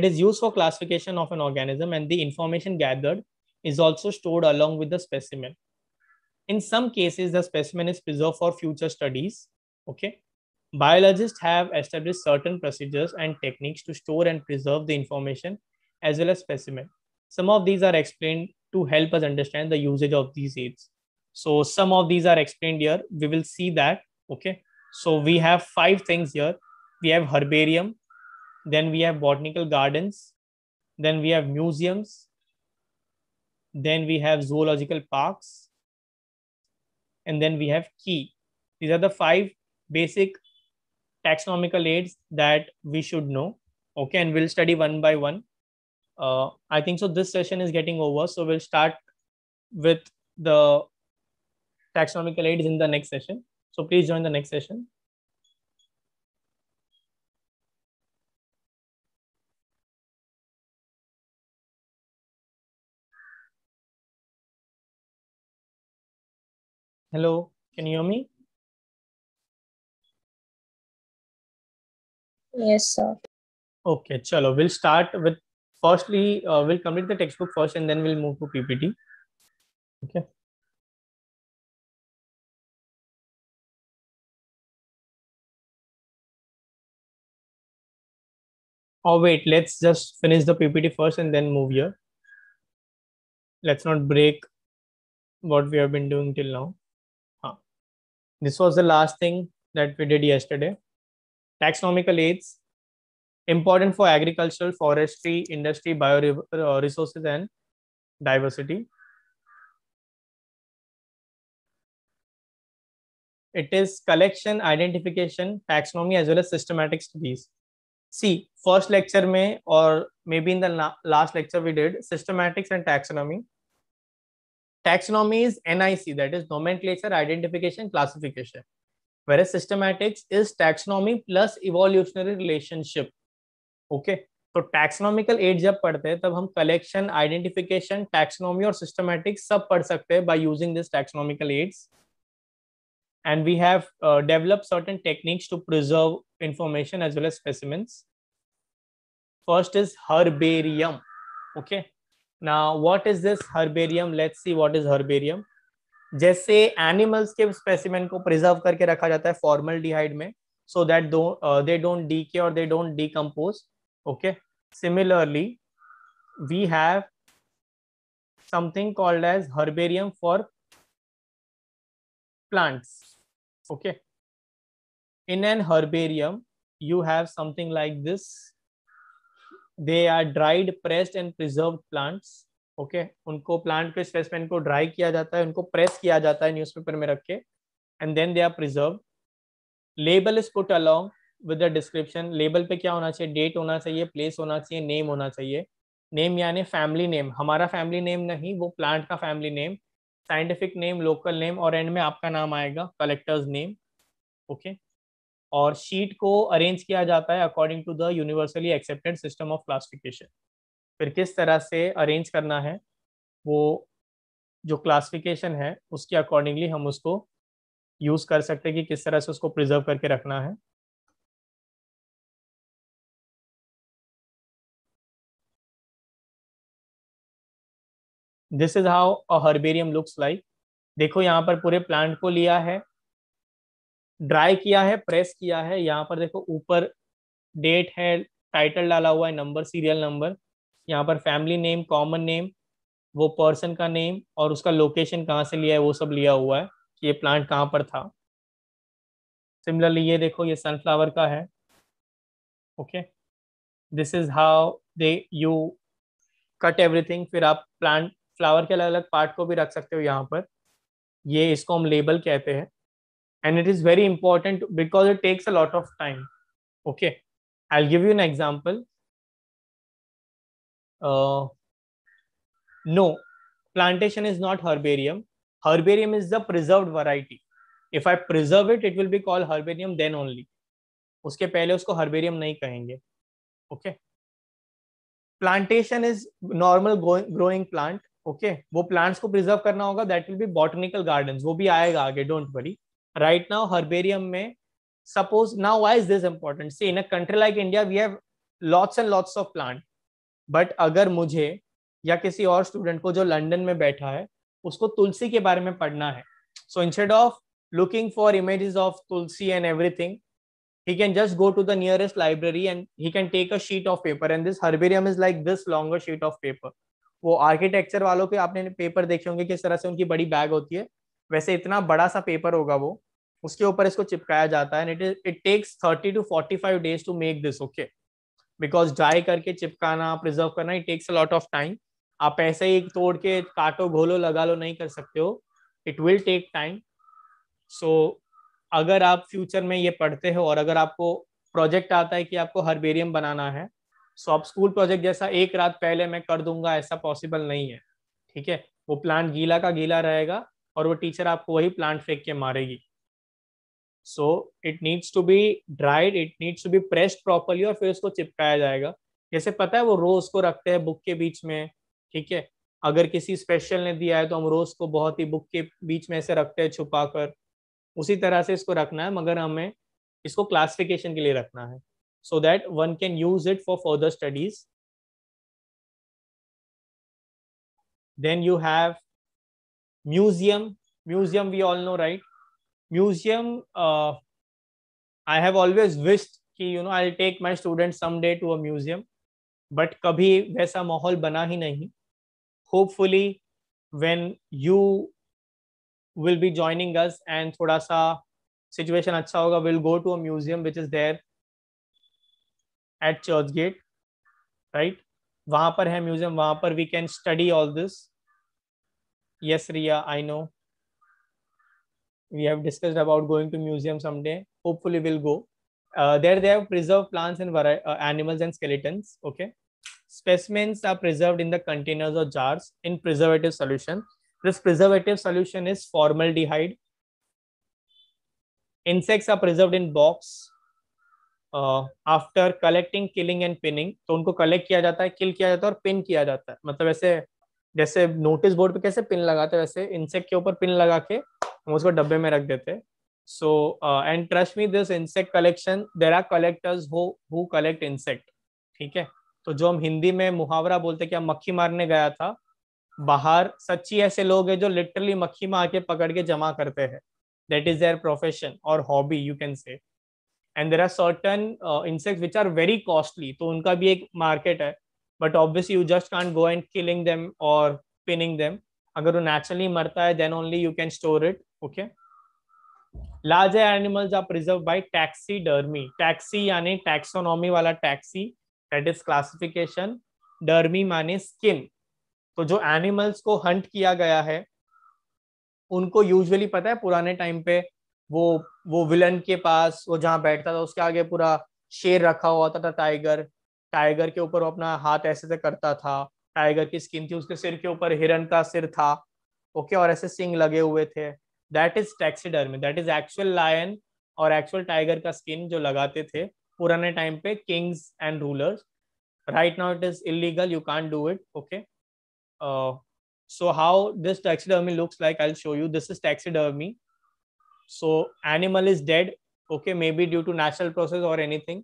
it is used for classification of an organism and the information gathered is also stored along with the specimen in some cases the specimen is preserved for future studies okay biologists have established certain procedures and techniques to store and preserve the information as well as specimen some of these are explained to help us understand the usage of these aids so some of these are explained here. We will see that. Okay. So we have five things here. We have herbarium, then we have botanical gardens, then we have museums, then we have zoological parks, and then we have key. These are the five basic taxonomical aids that we should know. Okay, and we'll study one by one. Uh, I think so. This session is getting over, so we'll start with the taxonomical aid is in the next session. So please join the next session. Hello, can you hear me? Yes, sir. Okay, chalo. We'll start with firstly, uh, we'll complete the textbook first and then we'll move to PPT. Okay. Oh, wait, let's just finish the PPT first and then move here. Let's not break what we have been doing till now. Huh. This was the last thing that we did yesterday. Taxonomical aids, important for agriculture, forestry, industry, bioresources, and diversity. It is collection, identification, taxonomy, as well as systematic studies. See first lecture में और maybe in the last lecture we did systematics and taxonomy taxonomy is an I C that is nomenclature identification classification whereas systematics is taxonomy plus evolutionary relationship okay तो taxonomical aid जब पढ़ते हैं तब हम collection identification taxonomy और systematics सब पढ़ सकते हैं by using this taxonomical aids and we have uh, developed certain techniques to preserve information as well as specimens. First is herbarium. Okay. Now, what is this herbarium? Let's see what is herbarium. जैसे animals के specimen को preserve करके रखा जाता है formaldehyde में so that they don't decay और they don't decompose okay similarly we have something called as herbarium for plants okay in an herbarium you have something like this they are dried pressed and preserved plants okay okay? उनको plant के specimen को dry किया जाता है उनको press किया जाता है न्यूज़पेपर में रख के and then they are preserve label is put along with the description label पे क्या होना चाहिए डेट होना चाहिए प्लेस होना चाहिए नेम होना चाहिए नेम यानी फैमिली नेम हमारा फैमिली नेम नहीं वो प्लांट का family name scientific name local name और एंड में आपका नाम आएगा कलेक्टर्स नेम ओके और शीट को अरेंज किया जाता है according to the universally accepted system of classification फिर किस तरह से अरेंज करना है वो जो क्लासिफिकेशन है उसके अकॉर्डिंगली हम उसको यूज़ कर सकते हैं कि किस तरह से उसको प्रिजर्व करके रखना है this is how a herbarium looks like देखो यहाँ पर पूरे प्लांट को लिया है ड्राई किया है प्रेस किया है यहाँ पर देखो ऊपर डेट है टाइटल डाला हुआ है नंबर सीरियल नंबर यहाँ पर फैमिली नेम कॉमन नेम वो पर्सन का नेम और उसका लोकेशन कहाँ से लिया है वो सब लिया हुआ है कि ये प्लांट कहाँ पर था सिमिलरली ये देखो ये सनफ्लावर का है okay this is how they you cut everything फिर आप प्लांट फ्लावर के अलग अलग पार्ट को भी रख सकते हो यहाँ पर ये इसको हम लेबल कहते हैं and it is very important because it takes a lot of time okay I give you an example no plantation is not herbarium herbarium is the preserve variety if i preserve it it will be called herbarium then only उसके पहले उसको herbarium नहीं कहेंगे okay plantation is normal growing plant okay वो plants को preserve करना होगा that will be botanical garden वो भी आएगा आगे don't worry right now herbarium में suppose now why is this important see in a country like India we have lots and lots of plant but अगर मुझे या किसी और स्टूडेंट को जो लंडन में बैठा है उसको तुलसी के बारे में पढ़ना है so instead of looking for images of tulsi and everything he can just go to the nearest library and he can take a sheet of paper and this herbarium is like this longer sheet of paper वो architecture वालों के आपने paper देखे होंगे किस तरह से उनकी बड़ी बैग होती है वैसे इतना बड़ा सा पेपर होगा वो उसके ऊपर इसको चिपकाया जाता है and it it takes thirty to forty five days to make this okay because dry करके चिपकाना प्रिजर्व करना it takes a lot of time आप ऐसे ही तोड़ के काटो घोलो लगा लो नहीं कर सकते हो it will take time so अगर आप फ्यूचर में ये पढ़ते हो और अगर आपको प्रोजेक्ट आता है कि आपको हर्बेरियम बनाना है सो आप स्कूल प्रोजेक्ट जैसा एक रात पहले मैं कर दूंगा ऐसा पॉसिबल नहीं है ठीक है वो प्लांट गीला का गीला रहेगा और वो टीचर आपको वही प्लांट फेंक के मारेगी so it needs to be dried it needs to be pressed properly और फिर उसको चिपकाया जाएगा जैसे पता है वो रोज को रखते हैं बुक के बीच में ठीक है अगर किसी स्पेशल ने दिया है तो हम रोज को बहुत ही बुक के बीच में ऐसे रखते हैं छुपा कर उसी तरह से इसको रखना है मगर हमें इसको क्लासिफिकेशन के लिए रखना है so that one can use it for further studies. Then you have museum. Museum, we all know, right? Museum, uh, I have always wished ki, you know, I'll take my students someday to a museum. But kabhi vaisa mahal bana hi nahi. Hopefully, when you will be joining us and thoda sa situation acha hoga, we'll go to a museum which is there at Churchgate, right? वहां पर है museum वहां पर we can study yes Ria. i know we have discussed about going to museum someday hopefully we'll go uh, there they have preserved plants and uh, animals and skeletons okay specimens are preserved in the containers or jars in preservative solution this preservative solution is formaldehyde insects are preserved in box after collecting killing and pinning तो उनको collect किया जाता है किल किया जाता है और pin किया जाता है मतलब ऐसे जैसे नोटिस बोर्ड पे कैसे पिन लगाते हैं वैसे इंसेक्ट के ऊपर पिन लगा के हम उसको डब्बे में रख देते so and trust me this insect collection there are collectors are collect insect ठीक है तो जो हम हिंदी में मुहावरा बोलते कि हम मक्खी मारने गया था बाहर सच्ची ऐसे लोग हैं जो लिटरली मक्खी मार के पकड़ के जमा करते हैं दैट इज देयर प्रोफेशन और hobby you can say and there are certain insect which are very costly तो उनका भी एक मार्केट है but obviously you just can't go and killing them और पिनिंग देम अगर वो नेचुरली मरता है then only you can store it okay larger animals are preserve by taxidermy taxi यानी टैक्सोनॉमी वाला taxi that is classification dermy माने skin तो जो एनिमल्स को हंट किया गया है उनको यूजली पता है पुराने टाइम पे वो वो विलन के पास वो जहाँ बैठता था उसके आगे पूरा शेर रखा हुआ था, था टाइगर टाइगर के ऊपर वो अपना हाथ ऐसे से करता था टाइगर की स्किन थी उसके सिर के ऊपर हिरन का सिर था ओके और ऐसे सिंग लगे हुए थे that is taxidermy that is actual lion और एक्चुअल टाइगर का स्किन जो लगाते थे पुराने टाइम पे kings and rulers right it is illegal you you do it okay so how this taxidermy looks like I show you this is taxidermy so animal is dead okay maybe due to natural process or anything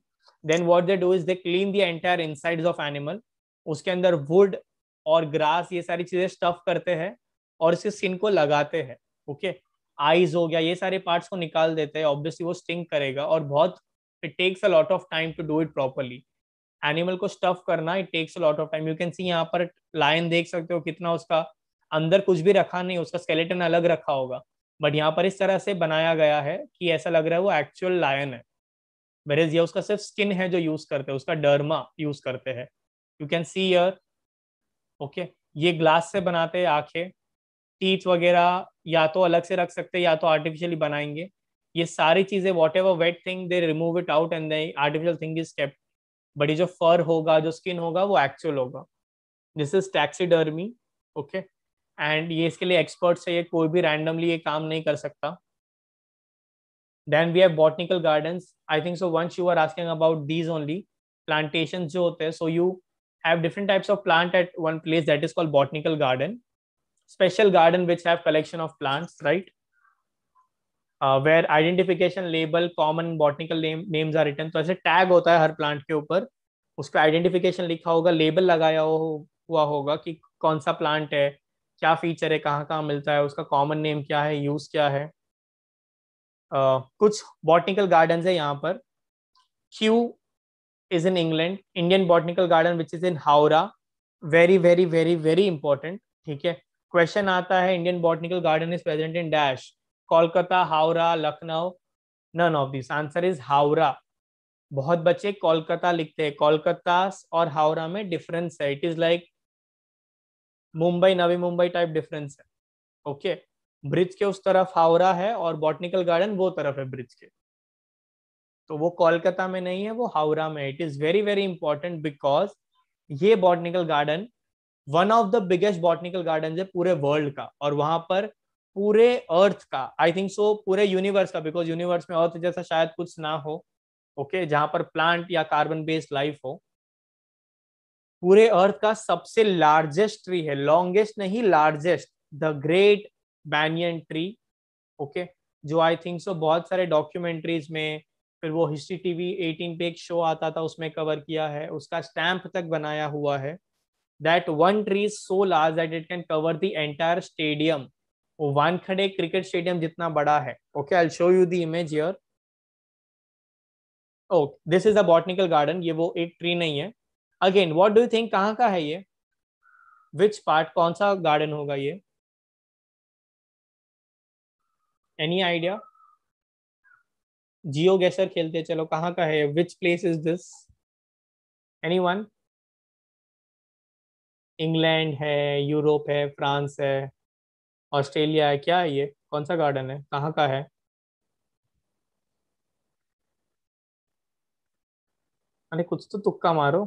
then what they do is they clean the entire insides of animal उसके अंदर would और grass ये सारी चीजें stuff करते हैं और इसके स्किन को लगाते हैं ओके आईज हो गया ये सारे पार्ट्स को निकाल देते हैं ऑब्वियसली वो स्टिंग करेगा और बहुत it takes a lot of time to do it properly animal को स्टफ करना it takes a lot of time you can see यहाँ पर लायन देख सकते हो कितना उसका अंदर कुछ भी रखा नहीं उसका स्केलेटन अलग रखा होगा बट यहाँ पर इस तरह से बनाया गया है कि ऐसा लग रहा है वो एक्चुअल लायन है वेरेज ये उसका सिर्फ स्किन है जो यूज करते हैं उसका डर्मा यूज करते हैं you can see here okay ये ग्लास से बनाते हैं आंखें टीथ वगैरह या तो अलग से रख सकते हैं या तो आर्टिफिशियली बनाएंगे ये सारी चीजें whatever wet thing they remove it out and artificial thing is kept but ये जो फर होगा जो स्किन होगा वो एक्चुअल होगा this is taxidermy okay and ये इसके लिए एक्सपर्ट्स है ये कोई भी रैंडमली ये काम नहीं कर सकता then we have botanical gardens I think so once you are asking about these only plantation जो होते हैं so you have different types of plant at one place that is called botanical garden special garden which have collection of plants right uh, where identification label common botanical name names are written तो ऐसे tag होता है हर plant के ऊपर उसका पर identification लिखा होगा लेबल लगाया हो, हुआ होगा कि कौन सा प्लांट है क्या फीचर है कहाँ कहाँ मिलता है उसका कॉमन नेम क्या है यूज क्या है Uh, कुछ बॉटनिकल गार्डन है यहाँ पर Kew is in England Indian botanical garden which is in Howrah very very very very important ठीक है क्वेश्चन आता है Indian botanical garden is present in dash Kolkata Howrah Lucknow none of this answer is Howrah बहुत बच्चे कोलकाता लिखते हैं कोलकाता और हावरा में डिफरेंस है it is like Mumbai Navi Mumbai type difference है ओके ब्रिज के उस तरफ हावड़ा है और बॉटनिकल गार्डन वो तरफ है ब्रिज के तो वो कोलकाता में नहीं है वो हावड़ा में it is very very important because ये botanical garden one of the biggest botanical garden है पूरे वर्ल्ड का और वहां पर पूरे अर्थ का आई थिंक सो पूरे यूनिवर्स का बिकॉज यूनिवर्स में अर्थ जैसा शायद कुछ ना हो ओके okay? जहां पर प्लांट या कार्बन बेस्ड लाइफ हो पूरे अर्थ का सबसे लार्जेस्ट ट्री है लॉन्गेस्ट नहीं largest the great banyan tree okay जो आई थिंक सो बहुत सारे डॉक्यूमेंट्रीज में फिर वो हिस्ट्री टीवी 18 पे एक शो आता था उसमें कवर किया है उसका स्टैम्प तक बनाया हुआ है that one tree is so large that it can cover the entire stadium वो खड़े क्रिकेट स्टेडियम जितना बड़ा है okay I show you the image your okay this is a botanical garden ये वो एक ट्री नहीं है again what do you think कहाँ का है ये विच पार्ट कौन सा गार्डन होगा ये एनी आइडिया जियो गैसर खेलते चलो कहाँ का है which place is this anyone England है यूरोप है फ्रांस है ऑस्ट्रेलिया है क्या है ये कौन सा गार्डन है कहाँ का है अरे कुछ तो तुक्का मारो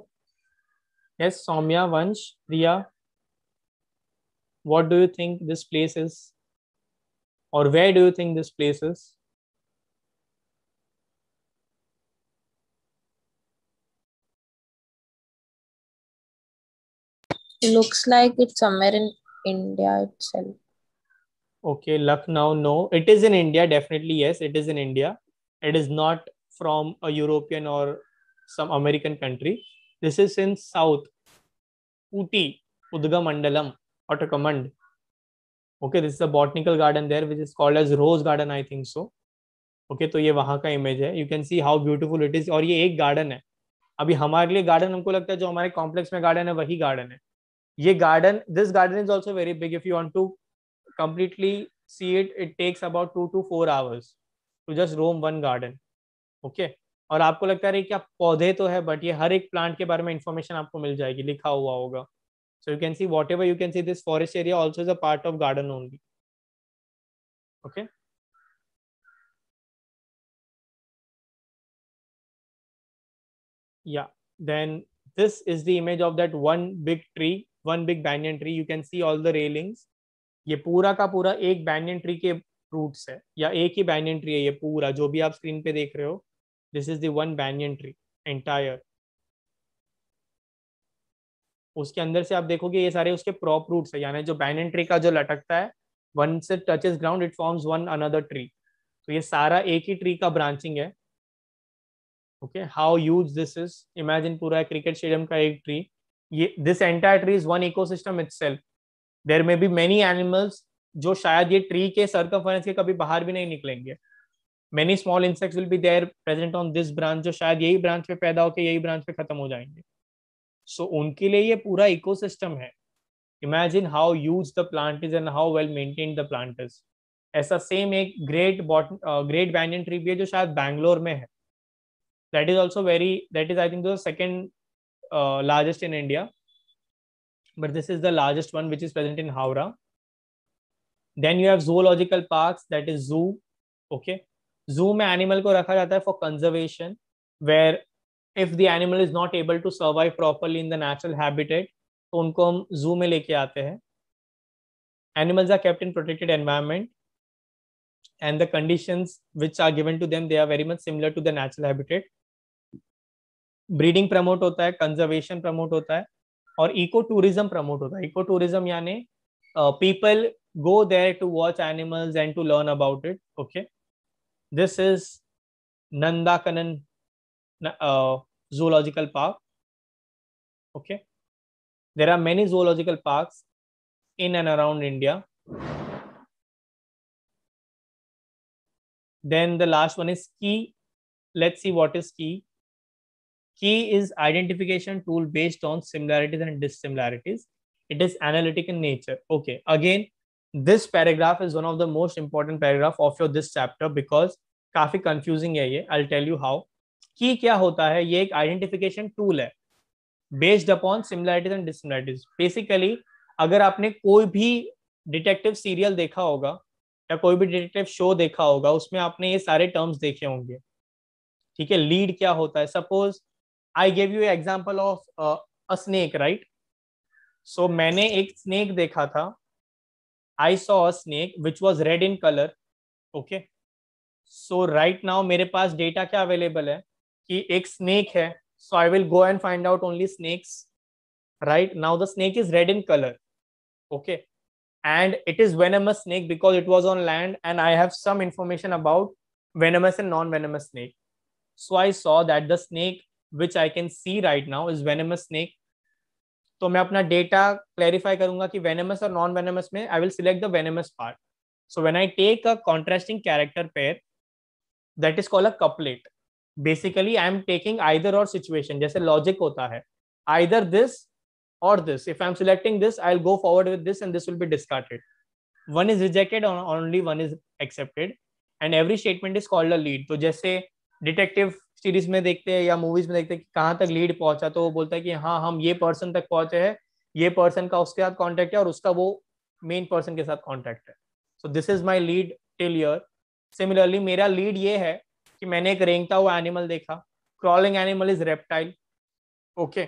Yes, Somya Vansh, Priya, what do you think this place is? Or where do you think this place is? Looks like it's somewhere in India itself. Okay, Lucknow, no. It is in India, definitely, yes, it is in India. It is not from a European or some American country This is in south. Uti, Udgamandalam, Ottakamand. Okay, this is a botanical garden there, which is called as Rose Garden, I think so. Okay okay, तो ये वहाँ का image है you can see how beautiful it is और ये एक garden है अभी हमारे लिए गार्डन हमको लगता है जो हमारे कॉम्प्लेक्स में गार्डन है वही गार्डन है ये garden this garden is also very big if you want to completely see it it takes about two to four hours to just roam one garden okay और आपको लगता है कि आप पौधे तो है बट ये हर एक प्लांट के बारे में इंफॉर्मेशन आपको मिल जाएगी लिखा हुआ होगा so you can see whatever you can see this forest area also is a part of garden only okay yeah then this is the image of that one big tree one big banyan tree you can see all the railings ये पूरा का पूरा एक banyan tree के roots है या एक ही banyan tree है ये पूरा जो भी आप screen पे देख रहे हो this is the one banyan tree entire उसके अंदर से आप देखोगे ये सारे उसके प्रॉप रूट्स है यानी जो बैनियन ट्री का जो लटकता है once touches ground it forms one another tree तो ये सारा एक ही ट्री का ब्रांचिंग है okay how huge this is imagine पूरा क्रिकेट स्टेडियम का एक ट्री ये this entire tree is one ecosystem itself there may be many animals जो शायद ये ट्री के सर्कमफरेंस के कभी बाहर भी नहीं निकलेंगे many small insects will be there present on this branch जो शायद यही ब्रांच पे पैदा होकर यही ब्रांच पे खत्म हो जाएंगे सो so, उनके लिए ये पूरा इकोसिस्टम है imagine how huge the plant is and how well maintain the plant is ऐसा सेम एक great but great banyan tree भी है जो शायद बैंगलोर में है that is also very that is I think second largest in India but this is the largest one which is present in Howrah then you have zoological park that is zoo okay zoo में animal को रखा जाता है for conservation where if the animal is not able to survive properly in the natural habitat तो उनको हम zoo में लेके आते हैं animals are kept in protected environment and the conditions which are given to them they are very much similar to the natural habitat breeding promote होता है conservation promote होता है और इको टूरिज्म प्रमोट होता है इको टूरिज्म यानी people go there to watch animals and to learn about it okay This is Nandakanan uh, Zoological Park. Okay. There are many zoological parks in and around India. Then the last one is key. Let's see what is key. Key is identification tool based on similarities and dissimilarities. It is analytic in nature. Okay, again, this paragraph is one of the most important paragraph of your this chapter because काफी confusing है ये आई tell you how की क्या होता है ये एक identification tool है based upon similarities and dissimilarities basically अगर आपने कोई भी डिटेक्टिव सीरियल देखा होगा या कोई भी डिटेक्टिव शो देखा होगा उसमें आपने ये सारे टर्म्स देखे होंगे ठीक है लीड क्या होता है suppose I gave you example of a snake right so मैंने एक स्नेक देखा था I saw a snake which was red in color. Okay. So right now मेरे पास data क्या available है कि एक snake है. So I will go and find out only snakes. Right now the snake is red in color. Okay. And it is venomous snake because it was on land and I have some information about venomous and non-venomous snake. So I saw that the snake which I can see right now is venomous snake. तो मैं अपना data clarify करूंगा कि venomous और non venomous में I will select the venomous part so when I take a contrasting character pair that is call a couplet basically I am taking either और situation जैसे logic होता है either this और this if I am selecting this I will go forward with this and this will be discarded one is rejected only one is accepted and every statement is called a lead तो जैसे detective series में देखते हैं या movies में देखते हैं कि कहाँ तक लीड पहुंचा तो वो बोलता है कि हाँ हम ये पर्सन तक पहुंचे हैं ये पर्सन का उसके साथ कॉन्टेक्ट है और उसका वो मेन पर्सन के साथ कॉन्टेक्ट है so this is my lead till here similarly मेरा लीड ये है कि मैंने एक रेंगता हुआ एनिमल देखा crawling animal is reptile okay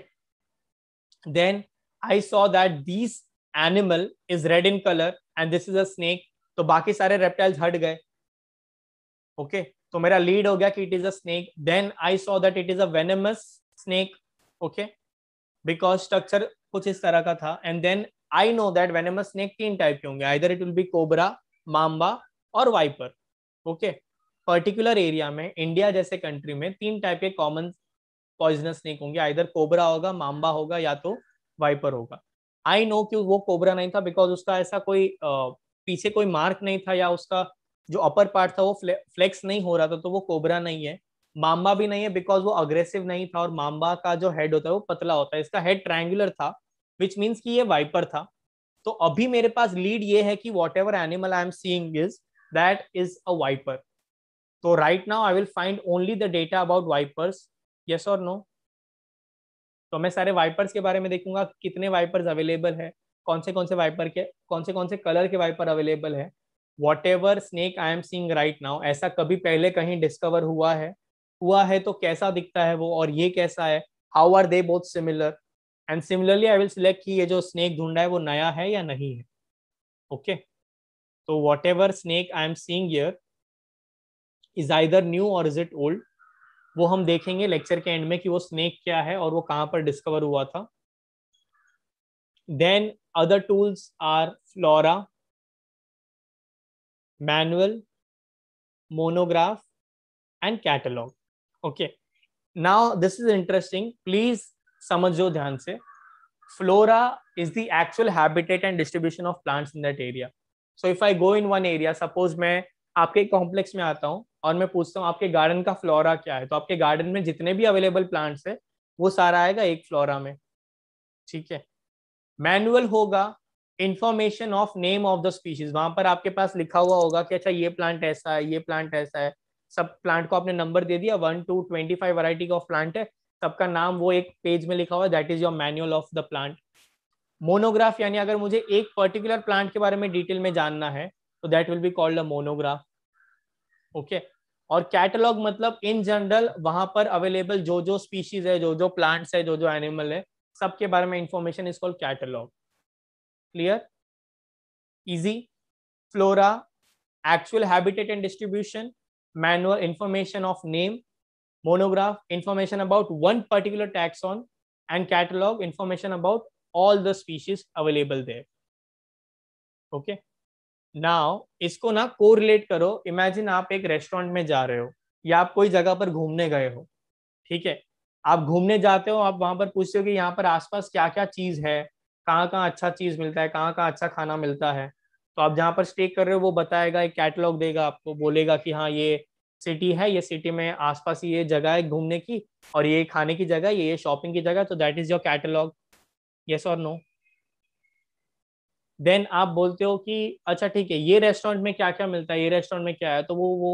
then I saw that this animal is red in colour and this is a snake तो बाकी सारे रेप्टाइल्स हट गए ओके okay? तो मेरा लीड हो गया कि it is a snake then I saw that it is a venomous snake okay because structure कुछ इस तरह का था and then I know that venomous snake तीन टाइप के होंगे either it will be cobra mamba और वाइपर ओके पर्टिकुलर एरिया में इंडिया जैसे कंट्री में तीन टाइप के कॉमन पॉइजनस स्नेक होंगे आइधर कोबरा होगा माम्बा होगा या तो वाइपर होगा आई नो कि वो कोबरा नहीं था बिकॉज उसका ऐसा कोई आ, पीछे कोई मार्क नहीं था या उसका जो अपर पार्ट था वो फ्लेक्स नहीं हो रहा था तो वो कोबरा नहीं है माम्बा भी नहीं है बिकॉज वो अग्रेसिव नहीं था और माम्बा का जो हेड होता है वो पतला होता है इसका हेड ट्राइंगुलर था विच मीन्स कि ये वाइपर था तो अभी मेरे पास लीड ये है कि whatever animal I am seeing is that is a viper तो right now I will find only the data about vipers yes और नो तो मैं सारे वाइपर्स के बारे में देखूंगा कितने वाइपर्स अवेलेबल है कौन से कौन से वाइपर के कौन से कौन से कलर के वाइपर अवेलेबल है whatever snake I am seeing right now ऐसा कभी पहले कहीं डिस्कवर हुआ है हुआ है तो कैसा दिखता है वो और ये कैसा है how are they both similar and similarly I will select कि ये जो स्नेक ढूंढा है वो नया है या नहीं है ओके तो whatever snake I am seeing here is either new और इज इट ओल्ड वो हम देखेंगे लेक्चर के एंड में कि वो स्नेक क्या है और वो कहाँ पर डिस्कवर हुआ था then other tools are flora manual monograph and catalog okay now this is interesting please samajho dhyan se flora is the actual habitat and distribution of plants in that area so if i go in one area suppose main aapke complex mein aata hu और मैं पूछता हूँ आपके garden का flora क्या है तो आपके गार्डन में जितने भी अवेलेबल प्लांट्स है वो सारा आएगा एक फ्लोरा में ठीक है मैनुअल होगा information of name of the species वहां पर आपके पास लिखा हुआ होगा कि अच्छा ये प्लांट ऐसा है ये प्लांट ऐसा है सब प्लांट को आपने नंबर दे दिया one to twenty five variety of plant है सबका नाम वो एक पेज में लिखा हुआ है that is your manual of the plant monograph यानी अगर मुझे एक पर्टिकुलर प्लांट के बारे में डिटेल में जानना है तो that will be called a monograph okay और कैटलॉग मतलब इन जनरल वहां पर अवेलेबल जो जो स्पीशीज है जो जो प्लांट्स है जो जो एनिमल है सबके बारे में information is called catalogue clear easy flora actual habitat and distribution manual information of name monograph information about one particular taxon and catalog information about all the species available there okay now इसको ना correlate करो imagine आप एक restaurant में जा रहे हो या आप कोई जगह पर घूमने गए हो ठीक है आप घूमने जाते हो आप वहां पर पूछते हो कि यहाँ पर आसपास क्या क्या चीज है कहाँ कहाँ अच्छा चीज़ मिलता है कहाँ कहाँ अच्छा खाना मिलता है तो आप जहाँ पर स्टे कर रहे हो वो बताएगा एक कैटलॉग देगा आपको बोलेगा कि हाँ ये सिटी है ये सिटी में आसपास ये जगह है घूमने की और ये खाने की जगह ये ये शॉपिंग की जगह तो that is your catalogue yes और नो देन आप बोलते हो कि अच्छा ठीक है ये रेस्टोरेंट में क्या क्या मिलता है ये रेस्टोरेंट में क्या है तो वो वो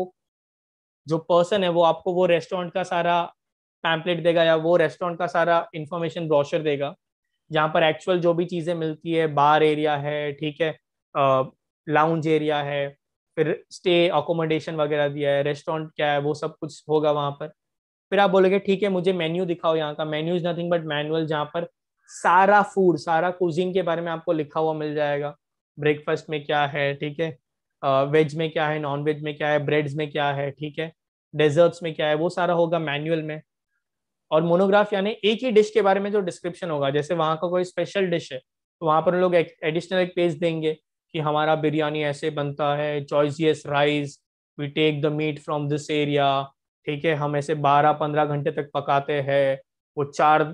जो पर्सन है वो आपको वो रेस्टोरेंट का सारा पैम्पलेट देगा या वो रेस्टोरेंट का सारा इंफॉर्मेशन ब्रॉशर देगा जहाँ पर एक्चुअल जो भी चीज़ें मिलती है बार एरिया है ठीक है लाउंज एरिया है फिर स्टे अकोमोडेशन वगैरह दिया है रेस्टोरेंट क्या है वो सब कुछ होगा वहाँ पर फिर आप बोलोगे ठीक है मुझे मेन्यू दिखाओ यहाँ का menu is nothing but manual जहाँ पर सारा फूड सारा कुजिंग के बारे में आपको लिखा हुआ मिल जाएगा ब्रेकफास्ट में क्या है ठीक है वेज में क्या है नॉन वेज में क्या है ब्रेड्स में क्या है ठीक है डेजर्ट्स में क्या है वो सारा होगा मैनुअल में और मोनोग्राफ यानी एक ही डिश के बारे में जो डिस्क्रिप्शन होगा जैसे वहाँ का को कोई स्पेशल डिश है तो वहाँ पर लोग एडिशनल एक पेज देंगे कि हमारा बिरयानी ऐसे बनता है choicest rice we take the meat from this area ठीक है हम ऐसे बारह पंद्रह घंटे तक पकाते हैं वो चार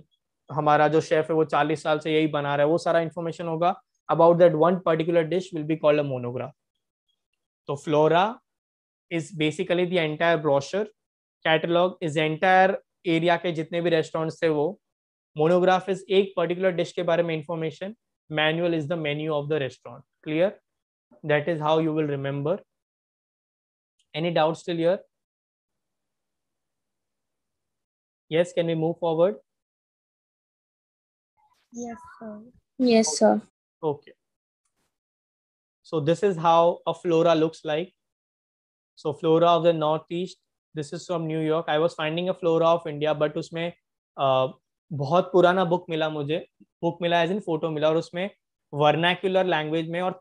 हमारा जो शेफ है वो चालीस साल से यही बना रहा है वो सारा इन्फॉर्मेशन होगा about that one particular dish will be called a monograph तो flora is basically the entire brochure catalog is area के जितने भी रेस्टोरेंट्स थे वो मोनोग्राफ इज एक पर्टिकुलर डिश के बारे में information manual is the menu of the restaurant clear that is how you will remember any doubt still here yes can we move forward yes sir yes so sir okay so this is how a flora looks like so flora this is from New York I was finding a flora of India but उसमें uh, बहुत पुराना book मिला मुझे book मिला as in photo मिला और उसमें vernacular language में और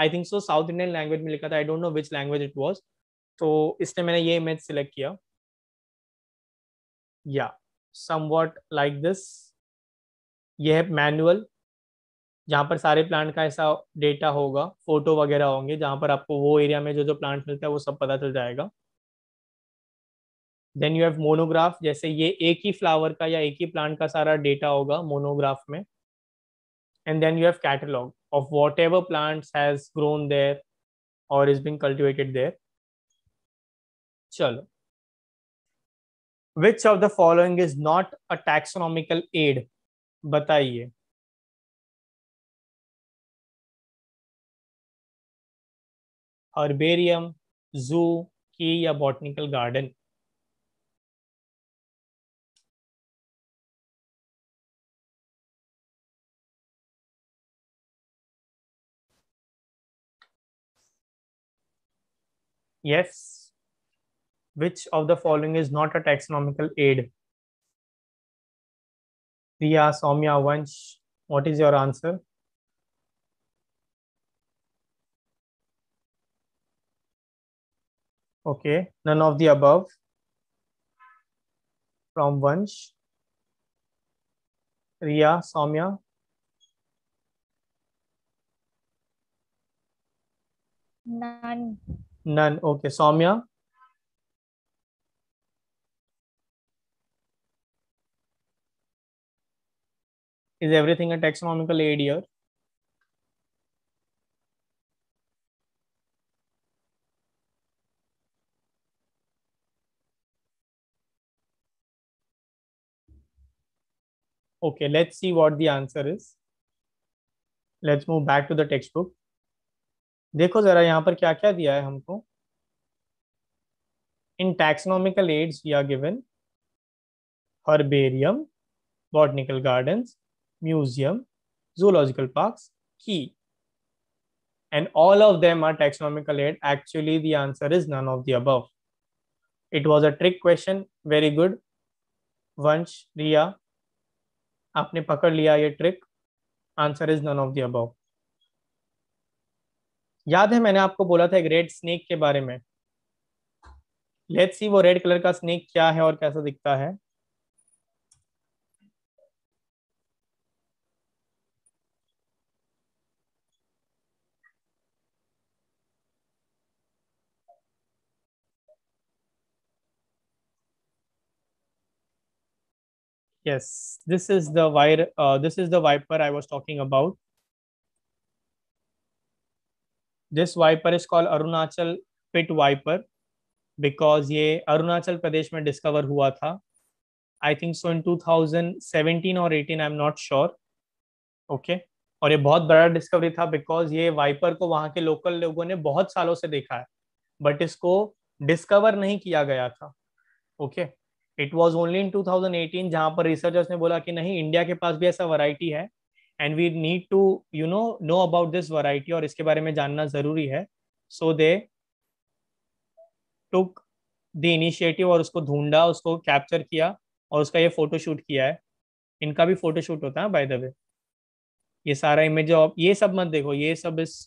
I think so South Indian language में लिखा था I don't know which language it was तो इसलिए मैंने ये इमेज सिलेक्ट किया या सम वॉट लाइक दिस ये है मैनुअल जहाँ पर सारे प्लांट का ऐसा डेटा होगा फोटो वगैरह होंगे जहाँ पर आपको वो एरिया में जो जो प्लांट मिलता है वो सब पता चल जाएगा देन यू हैव मोनोग्राफ जैसे ये एक ही फ्लावर का या एक ही प्लांट का सारा डेटा होगा मोनोग्राफ में and then you have catalogue of whatever plants has grown there और इज बिंग कल्टिवेटेड देयर चलो which of the following is not a taxonomical aid बताइए हर्बेरियम जू की या botanical garden Yes. Which of the following is not a taxonomical aid? Priya, somya Vansh, what is your answer? Okay, none of the above from Vansh. Riya, somya None. None. Okay, Soumya. Is everything a taxonomical aid here? Okay, let's see what the answer is. Let's move back to the textbook. देखो जरा यहाँ पर क्या क्या दिया है हमको इन टैक्सनॉमिकल एड्स या given herbarium botanical garden museum zoological park की and all of them are taxonomical aid actually the answer is none of the it was a trick question very good Vansh Riya आपने पकड़ लिया ये trick answer is none of the याद है मैंने आपको बोला था एक रेड स्नेक के बारे में लेट्स सी वो रेड कलर का स्नेक क्या है और कैसा दिखता है yes this is the wire uh, this is the viper i was talking about this viper is called Arunachal pit viper because ये अरुणाचल प्रदेश में डिस्कवर हुआ था आई थिंक सो इन 2017 और 18 I am not sure okay और ये बहुत बड़ा डिस्कवरी था बिकॉज ये वाइपर को वहाँ के लोकल लोगों ने बहुत सालों से देखा है बट इसको डिस्कवर नहीं किया गया था okay it was only in 2018 जहां पर रिसर्चर्स ने बोला कि नहीं इंडिया के पास भी ऐसा वराइटी है and we need to you know know about this variety और इसके बारे में जानना जरूरी है सो दे टुक द इनिशिएटिव और उसको ढूंढा उसको कैप्चर किया और उसका ये फोटोशूट किया है इनका भी फोटोशूट होता है बाय द वे ये सारा इमेज आप ये सब मत देखो ये सब इस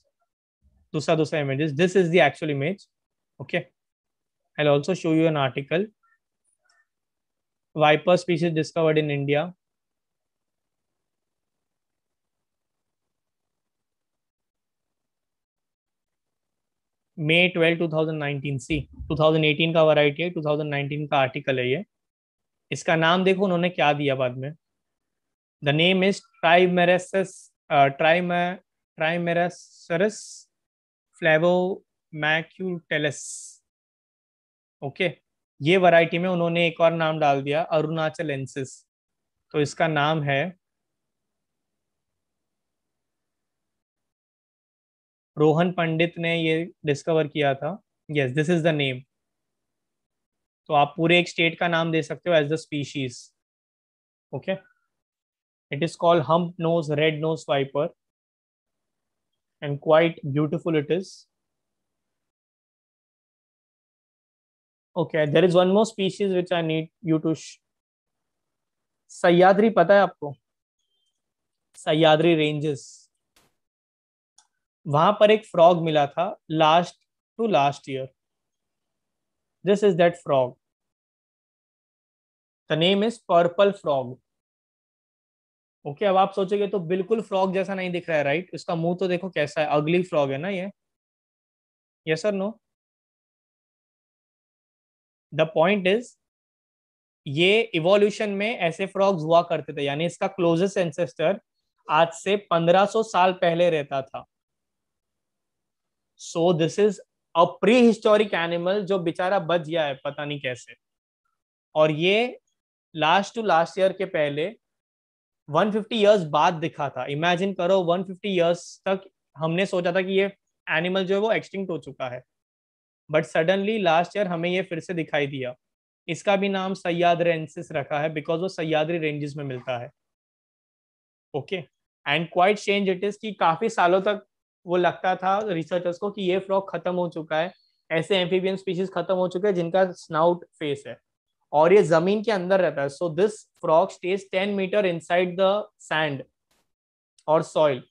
दूसरा दूसरा image this is the actual image okay I also show you an article viper species discovered in India May twelve two thousand nineteen see two thousand eighteen का वराइटी है टू थाउजेंड नाइनटीन का article है ये इसका नाम देखो उन्होंने क्या दिया बाद में the name is Trimeresurus Trimeresurus मैक्यूटेलस ओके ये वराइटी में उन्होंने एक और नाम डाल दिया अरुणाचल एंसिस तो इसका नाम है रोहन पंडित ने ये डिस्कवर किया था yes this is the name तो आप पूरे एक स्टेट का नाम दे सकते हो as the species okay it is called hump nose red nose viper and quite beautiful it is okay there is one more species which I need you to Sahyadri पता है आपको सयाद्री रेंजेस वहां पर एक फ्रॉग मिला था last to last year this is that frog the name is purple frog okay अब आप सोचोगे तो बिल्कुल फ्रॉग जैसा नहीं दिख रहा है राइट इसका मुंह तो देखो कैसा है अगली फ्रॉग है ना ये yes sir no the point is ये इवोल्यूशन में ऐसे फ्रॉग्स हुआ करते थे यानी इसका क्लोजेस्ट एंसेस्टर आज से 1500 साल पहले रहता था so this is a prehistoric animal जो बेचारा बच गया है पता नहीं कैसे और ये लास्ट टू लास्ट ईयर के पहले 150 फिफ्टी ईयर्स बाद दिखा था इमेजिन करो 150 फिफ्टी ईयर्स तक हमने सोचा था कि ये एनिमल जो है वो एक्सटिंक्ट हो चुका है बट सडनली लास्ट ईयर हमें ये फिर से दिखाई दिया इसका भी नाम सयाद रेंसिस रखा है बिकॉज वो सयादरी रेंजेस में मिलता है okay and quite strange it is कि काफी सालों तक वो लगता था रिसर्चर्स को कि ये फ्रॉग खत्म हो चुका है ऐसे एम्फीबियन स्पीशीज खत्म हो चुके हैं जिनका स्नाउट फेस है और ये जमीन के अंदर रहता है so this frog stays ten meter inside the sand और soil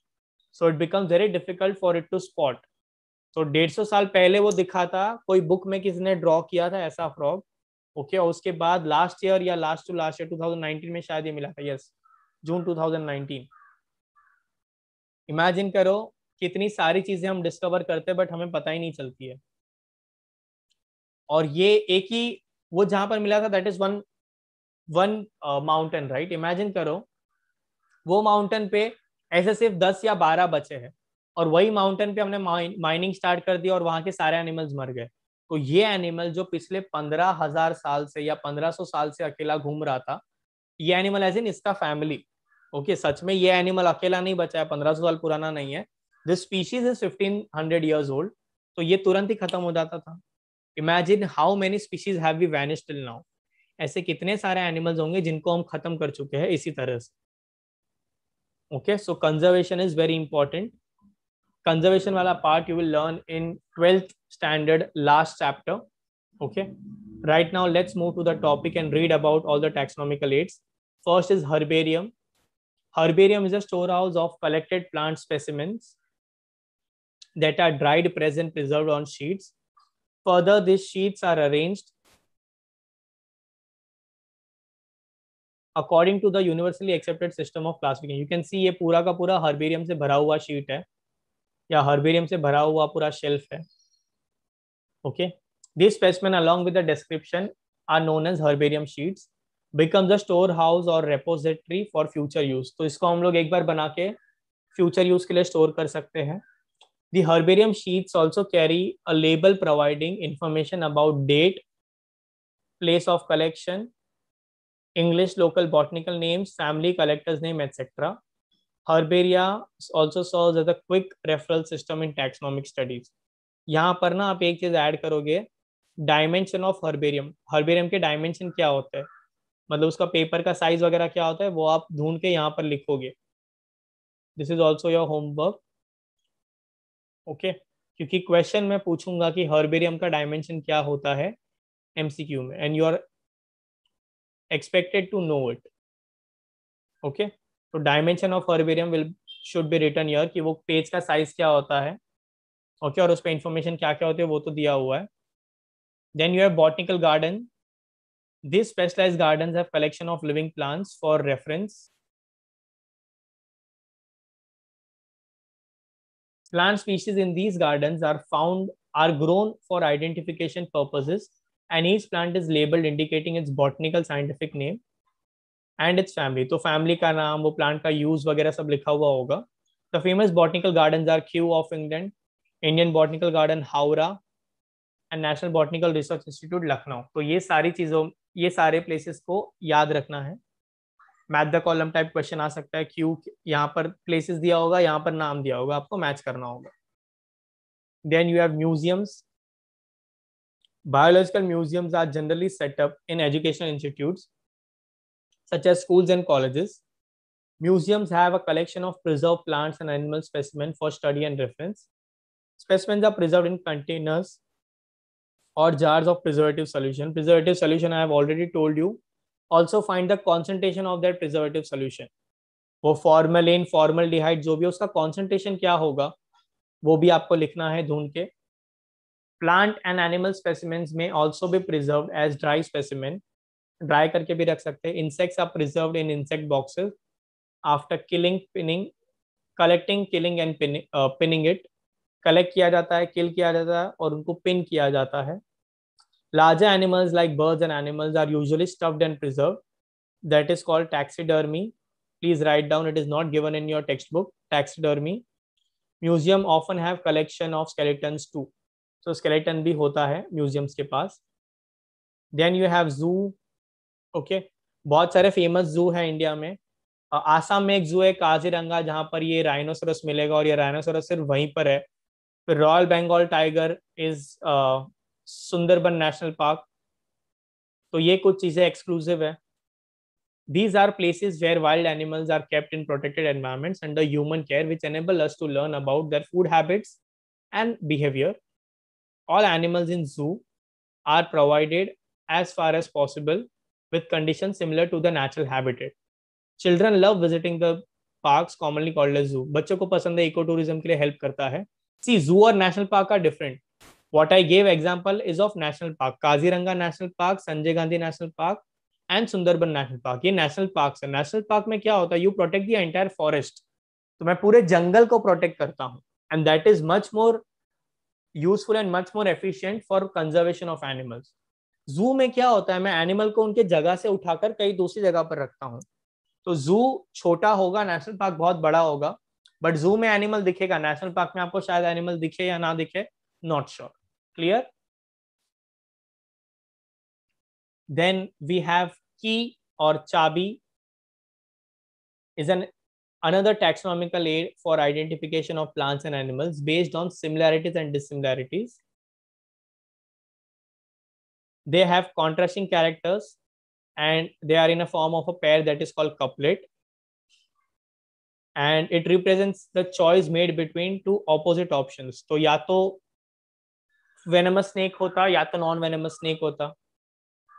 so it become very difficult for it to spot तो डेढ़ सौ साल पहले वो दिखा था कोई बुक में किसी ने ड्रॉ किया था ऐसा फ्रॉग ओके okay, और उसके बाद लास्ट ईयर या लास्ट टू लास्ट ईयर 2019 में शायद ये मिला था यस जून 2019 इमेजिन करो कितनी सारी चीजें हम डिस्कवर करते हैं बट हमें पता ही नहीं चलती है और ये एक ही वो जहां पर मिला था that is one one mountain right imagine करो वो माउंटेन पे ऐसे सिर्फ दस या बारह बचे हैं और वही माउंटेन पे हमने माइनिंग स्टार्ट कर दी और वहां के सारे एनिमल्स मर गए तो ये एनिमल जो पिछले पंद्रह हजार साल से या पंद्रह सौ साल से अकेला घूम रहा था ये एनिमल एज इन इसका फैमिली ओके सच में ये एनिमल अकेला नहीं बचा है पंद्रह सौ साल पुराना नहीं है this species is fifteen hundred years old तो ये तुरंत ही खत्म हो जाता था imagine how many species have be vanish till now ऐसे कितने सारे एनिमल्स होंगे जिनको हम खत्म कर चुके हैं इसी तरह से okay so conservation is very important conservation वाला part you will learn in twelfth standard last chapter right now let's move to the topic and read about all the the aids first is herbarium herbarium is a store house of collected plant specimens that are dried, present, preserved on sheets. Further, these sheets are arranged according to the universally accepted system of classification. You can see ये पूरा का पूरा herbarium से भरा हुआ sheet है या herbarium से भरा हुआ पूरा शेल्फ है okay this specimen along with the description are known as herbarium sheets become the store house or repository for future use तो इसको हम लोग एक बार बना के फ्यूचर यूज के लिए स्टोर कर सकते हैं The herbarium sheets also carry a label providing information about date, place of collection, English local botanical names, family collector's name, etc. Herbaria also serves as a quick referral system in taxonomic studies. यहाँ पर ना आप एक चीज add करोगे dimension of herbarium herbarium के dimension क्या होते हैं मतलब उसका पेपर का साइज वगैरह क्या होता है वो आप ढूंढ के यहाँ पर लिखोगे this is also your homework okay क्योंकि क्वेश्चन मैं पूछूंगा कि हर्बेरियम का डायमेंशन क्या होता है एमसीक्यू में and you are expected to know it okay तो dimension of herbarium will should be written your कि वो पेज का साइज क्या होता है ओके okay, और उस पर इंफॉर्मेशन क्या क्या होती है वो तो दिया हुआ है then you have botanical garden this specialize garden have collection of living plants for reference Plant species in these gardens are found are grown for identification purposes and each plant is labeled indicating its botanical scientific name and its family to family ka naam wo plant ka use wagera sab likha hua hoga the famous botanical gardens are kew of england indian botanical garden Howrah and national botanical research institute lucknow to ye sari cheezon ye sare places ko yaad rakhna hai match the column type question आ सकता है Q यहाँ पर places दिया होगा यहाँ पर नाम दिया होगा आपको मैच करना होगा then you have museums biological museums are generally set up in educational institute such as schools and colleges museums have collection of preserve plants and animal specimen for study and reference specimens are preserve in containers or jars of preservative solution preservative solution I have already told you also find the concentration of that preservative solution वो formalin formal जो भी उसका concentration क्या होगा वो भी आपको लिखना है ढूंढ के प्लांट एंड एनिमल स्पेसिमेंट्स में ऑल्सो भी preserve as dry specimen dry करके भी रख सकते हैं insects are preserve in insect boxes after killing pinning collecting killing and pinning it collect किया जाता है किल किया जाता है और उनको पिन किया जाता है Larger animals like birds and animals are usually stuffed and preserved. That is called taxidermy. Please write down, it is not given in your textbook, taxidermy. Museum often have collection of skeletons too. So skeleton bhi hota hai museums ke paas Then you have zoo. Okay. बहुत सारे famous zoo है India में. आसाम में एक जू है काजीरंगा जहाँ पर ये राइनोसोरस मिलेगा और ये राइनोसोरस सिर्फ वहीं पर है फिर royal Bengal tiger is Sundarban national park तो ये कुछ चीजें एक्सक्लूसिव है these are places where wild animals are kept in protected environment under human care which enable us to learn about their food habits and behaviour all animals in zoo are provided as far as possible with condition similar to the natural habitat children love visiting the park commonly called zoo बच्चों को पसंद है eco tourism के लिए help करता है see zoo और national park are different what I gave example is of national park Kaziranga national park Sanjay Gandhi national park and Sundarban national park ये नेशनल पार्क है नेशनल पार्क में क्या होता है you protect the entire forest तो मैं पूरे जंगल को प्रोटेक्ट करता हूँ and that is much more useful and much more efficient for conservation of animals zoo में क्या होता है मैं एनिमल को उनके जगह से उठाकर कई दूसरी जगह पर रखता हूँ तो जू छोटा होगा नेशनल पार्क बहुत बड़ा होगा बट जू में एनिमल दिखेगा नेशनल पार्क में आपको शायद एनिमल दिखे या ना दिखे not sure Clear? Then we have key or chabi is an another taxonomical aid for identification of plants and animals based on similarities and dissimilarities. They have contrasting characters and they are in a form of a pair that is called couplet. And it represents the choice made between two opposite options. So, ya to venomous snake hota या तो non venomous snake होता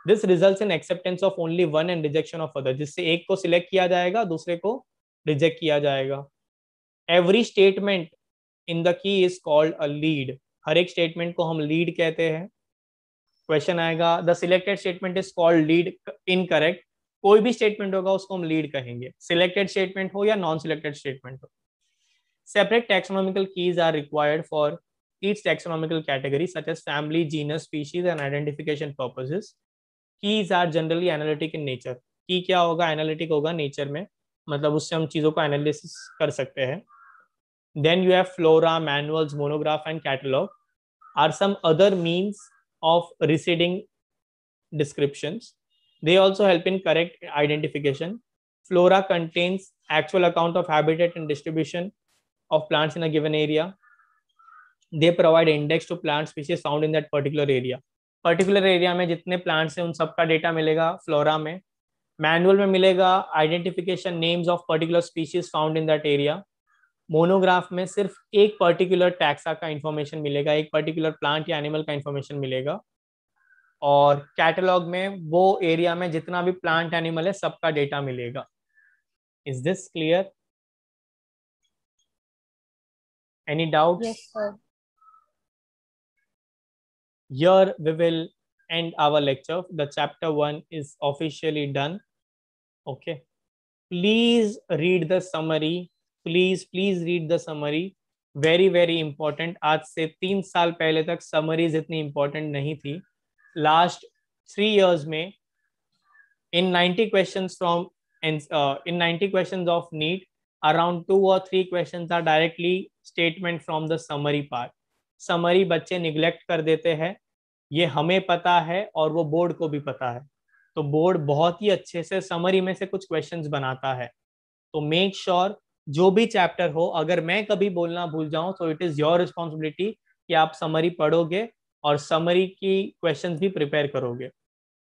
this results in acceptance of only one and rejection of other जिससे एक को select किया जाएगा दूसरे को reject किया जाएगा every statement in the key is called a lead हर एक statement को हम lead कहते हैं क्वेश्चन आएगा the selected statement is called lead incorrect कोई भी स्टेटमेंट होगा उसको हम लीड कहेंगे सिलेक्टेड स्टेटमेंट हो या नॉन सिलेक्टेड स्टेटमेंट हो separate taxonomical keys are required for each taxonomical category such as family, genus, species, and identification purposes. Keys are generally analytic in nature. की kya hoga analytic hoga nature mein matlab usse hum cheezon ko analysis kar sakte hain then you have flora manuals monograph and catalog are some other means of receding descriptions. They also help in correct identification. Flora contains actual account of habitat and distribution of plants in a given area. They provide index to plant species found in that particular area particular area में जितने plants हैं उन सबका data मिलेगा flora में manual में मिलेगा identification names of particular species found in that area monograph में सिर्फ एक पर्टिकुलर टैक्सा का इंफॉर्मेशन मिलेगा एक पर्टिकुलर प्लांट या एनिमल का इंफॉर्मेशन मिलेगा और कैटलॉग में वो एरिया में जितना भी प्लांट एनिमल है सबका डेटा मिलेगा is this clear any doubt here we will end our lecture the chapter one is officially done okay please read the summary please please read the summary very very important aaj se 3 saal pehle tak summary important nahi thi last 3 years mein in 90 questions from in, uh, 90 questions of neat around 2 or 3 questions are directly statement from the summary part summary बच्चे neglect कर देते हैं ये हमें पता है और वो बोर्ड को भी पता है तो बोर्ड बहुत ही अच्छे से समरी में से कुछ क्वेश्चंस बनाता है तो मेक श्योर sure जो भी चैप्टर हो अगर मैं कभी बोलना भूल जाऊं तो इट इज योर रिस्पॉन्सिबिलिटी कि आप समरी पढ़ोगे और समरी की क्वेश्चंस भी प्रिपेयर करोगे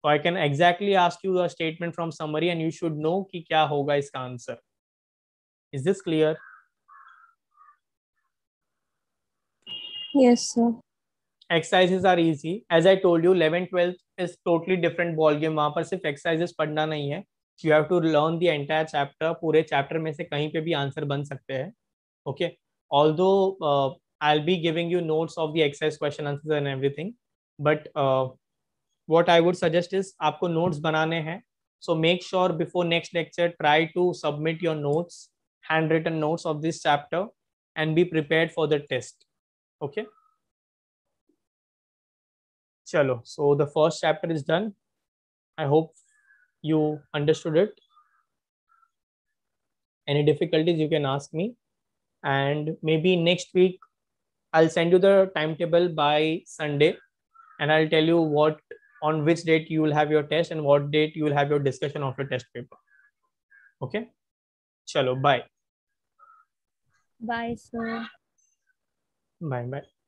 तो I can exactly ask you a statement from summary and you should know कि क्या होगा इसका answer is this clear yes sir exercises are easy as I told you eleven twelfth is totally different ball game वहाँ पर सिर्फ exercises पढ़ना नहीं है you have to learn the entire chapter पूरे चैप्टर में से कहीं पे भी आंसर बन सकते हैं okay although I'll be giving you notes of the exercise question answer and everything but what I would suggest is आपको नोट्स बनाने हैं so make sure before next lecture try to submit your notes handwritten notes of this chapter and be prepare for the test okay chalo so the first chapter is done i hope you understood it any difficulties you can ask me and maybe next week i'll send you the timetable by sunday and i'll tell you what on which date you will have your test and what date you will have your discussion of your test paper okay chalo bye bye sir mạnh vâng, mẽ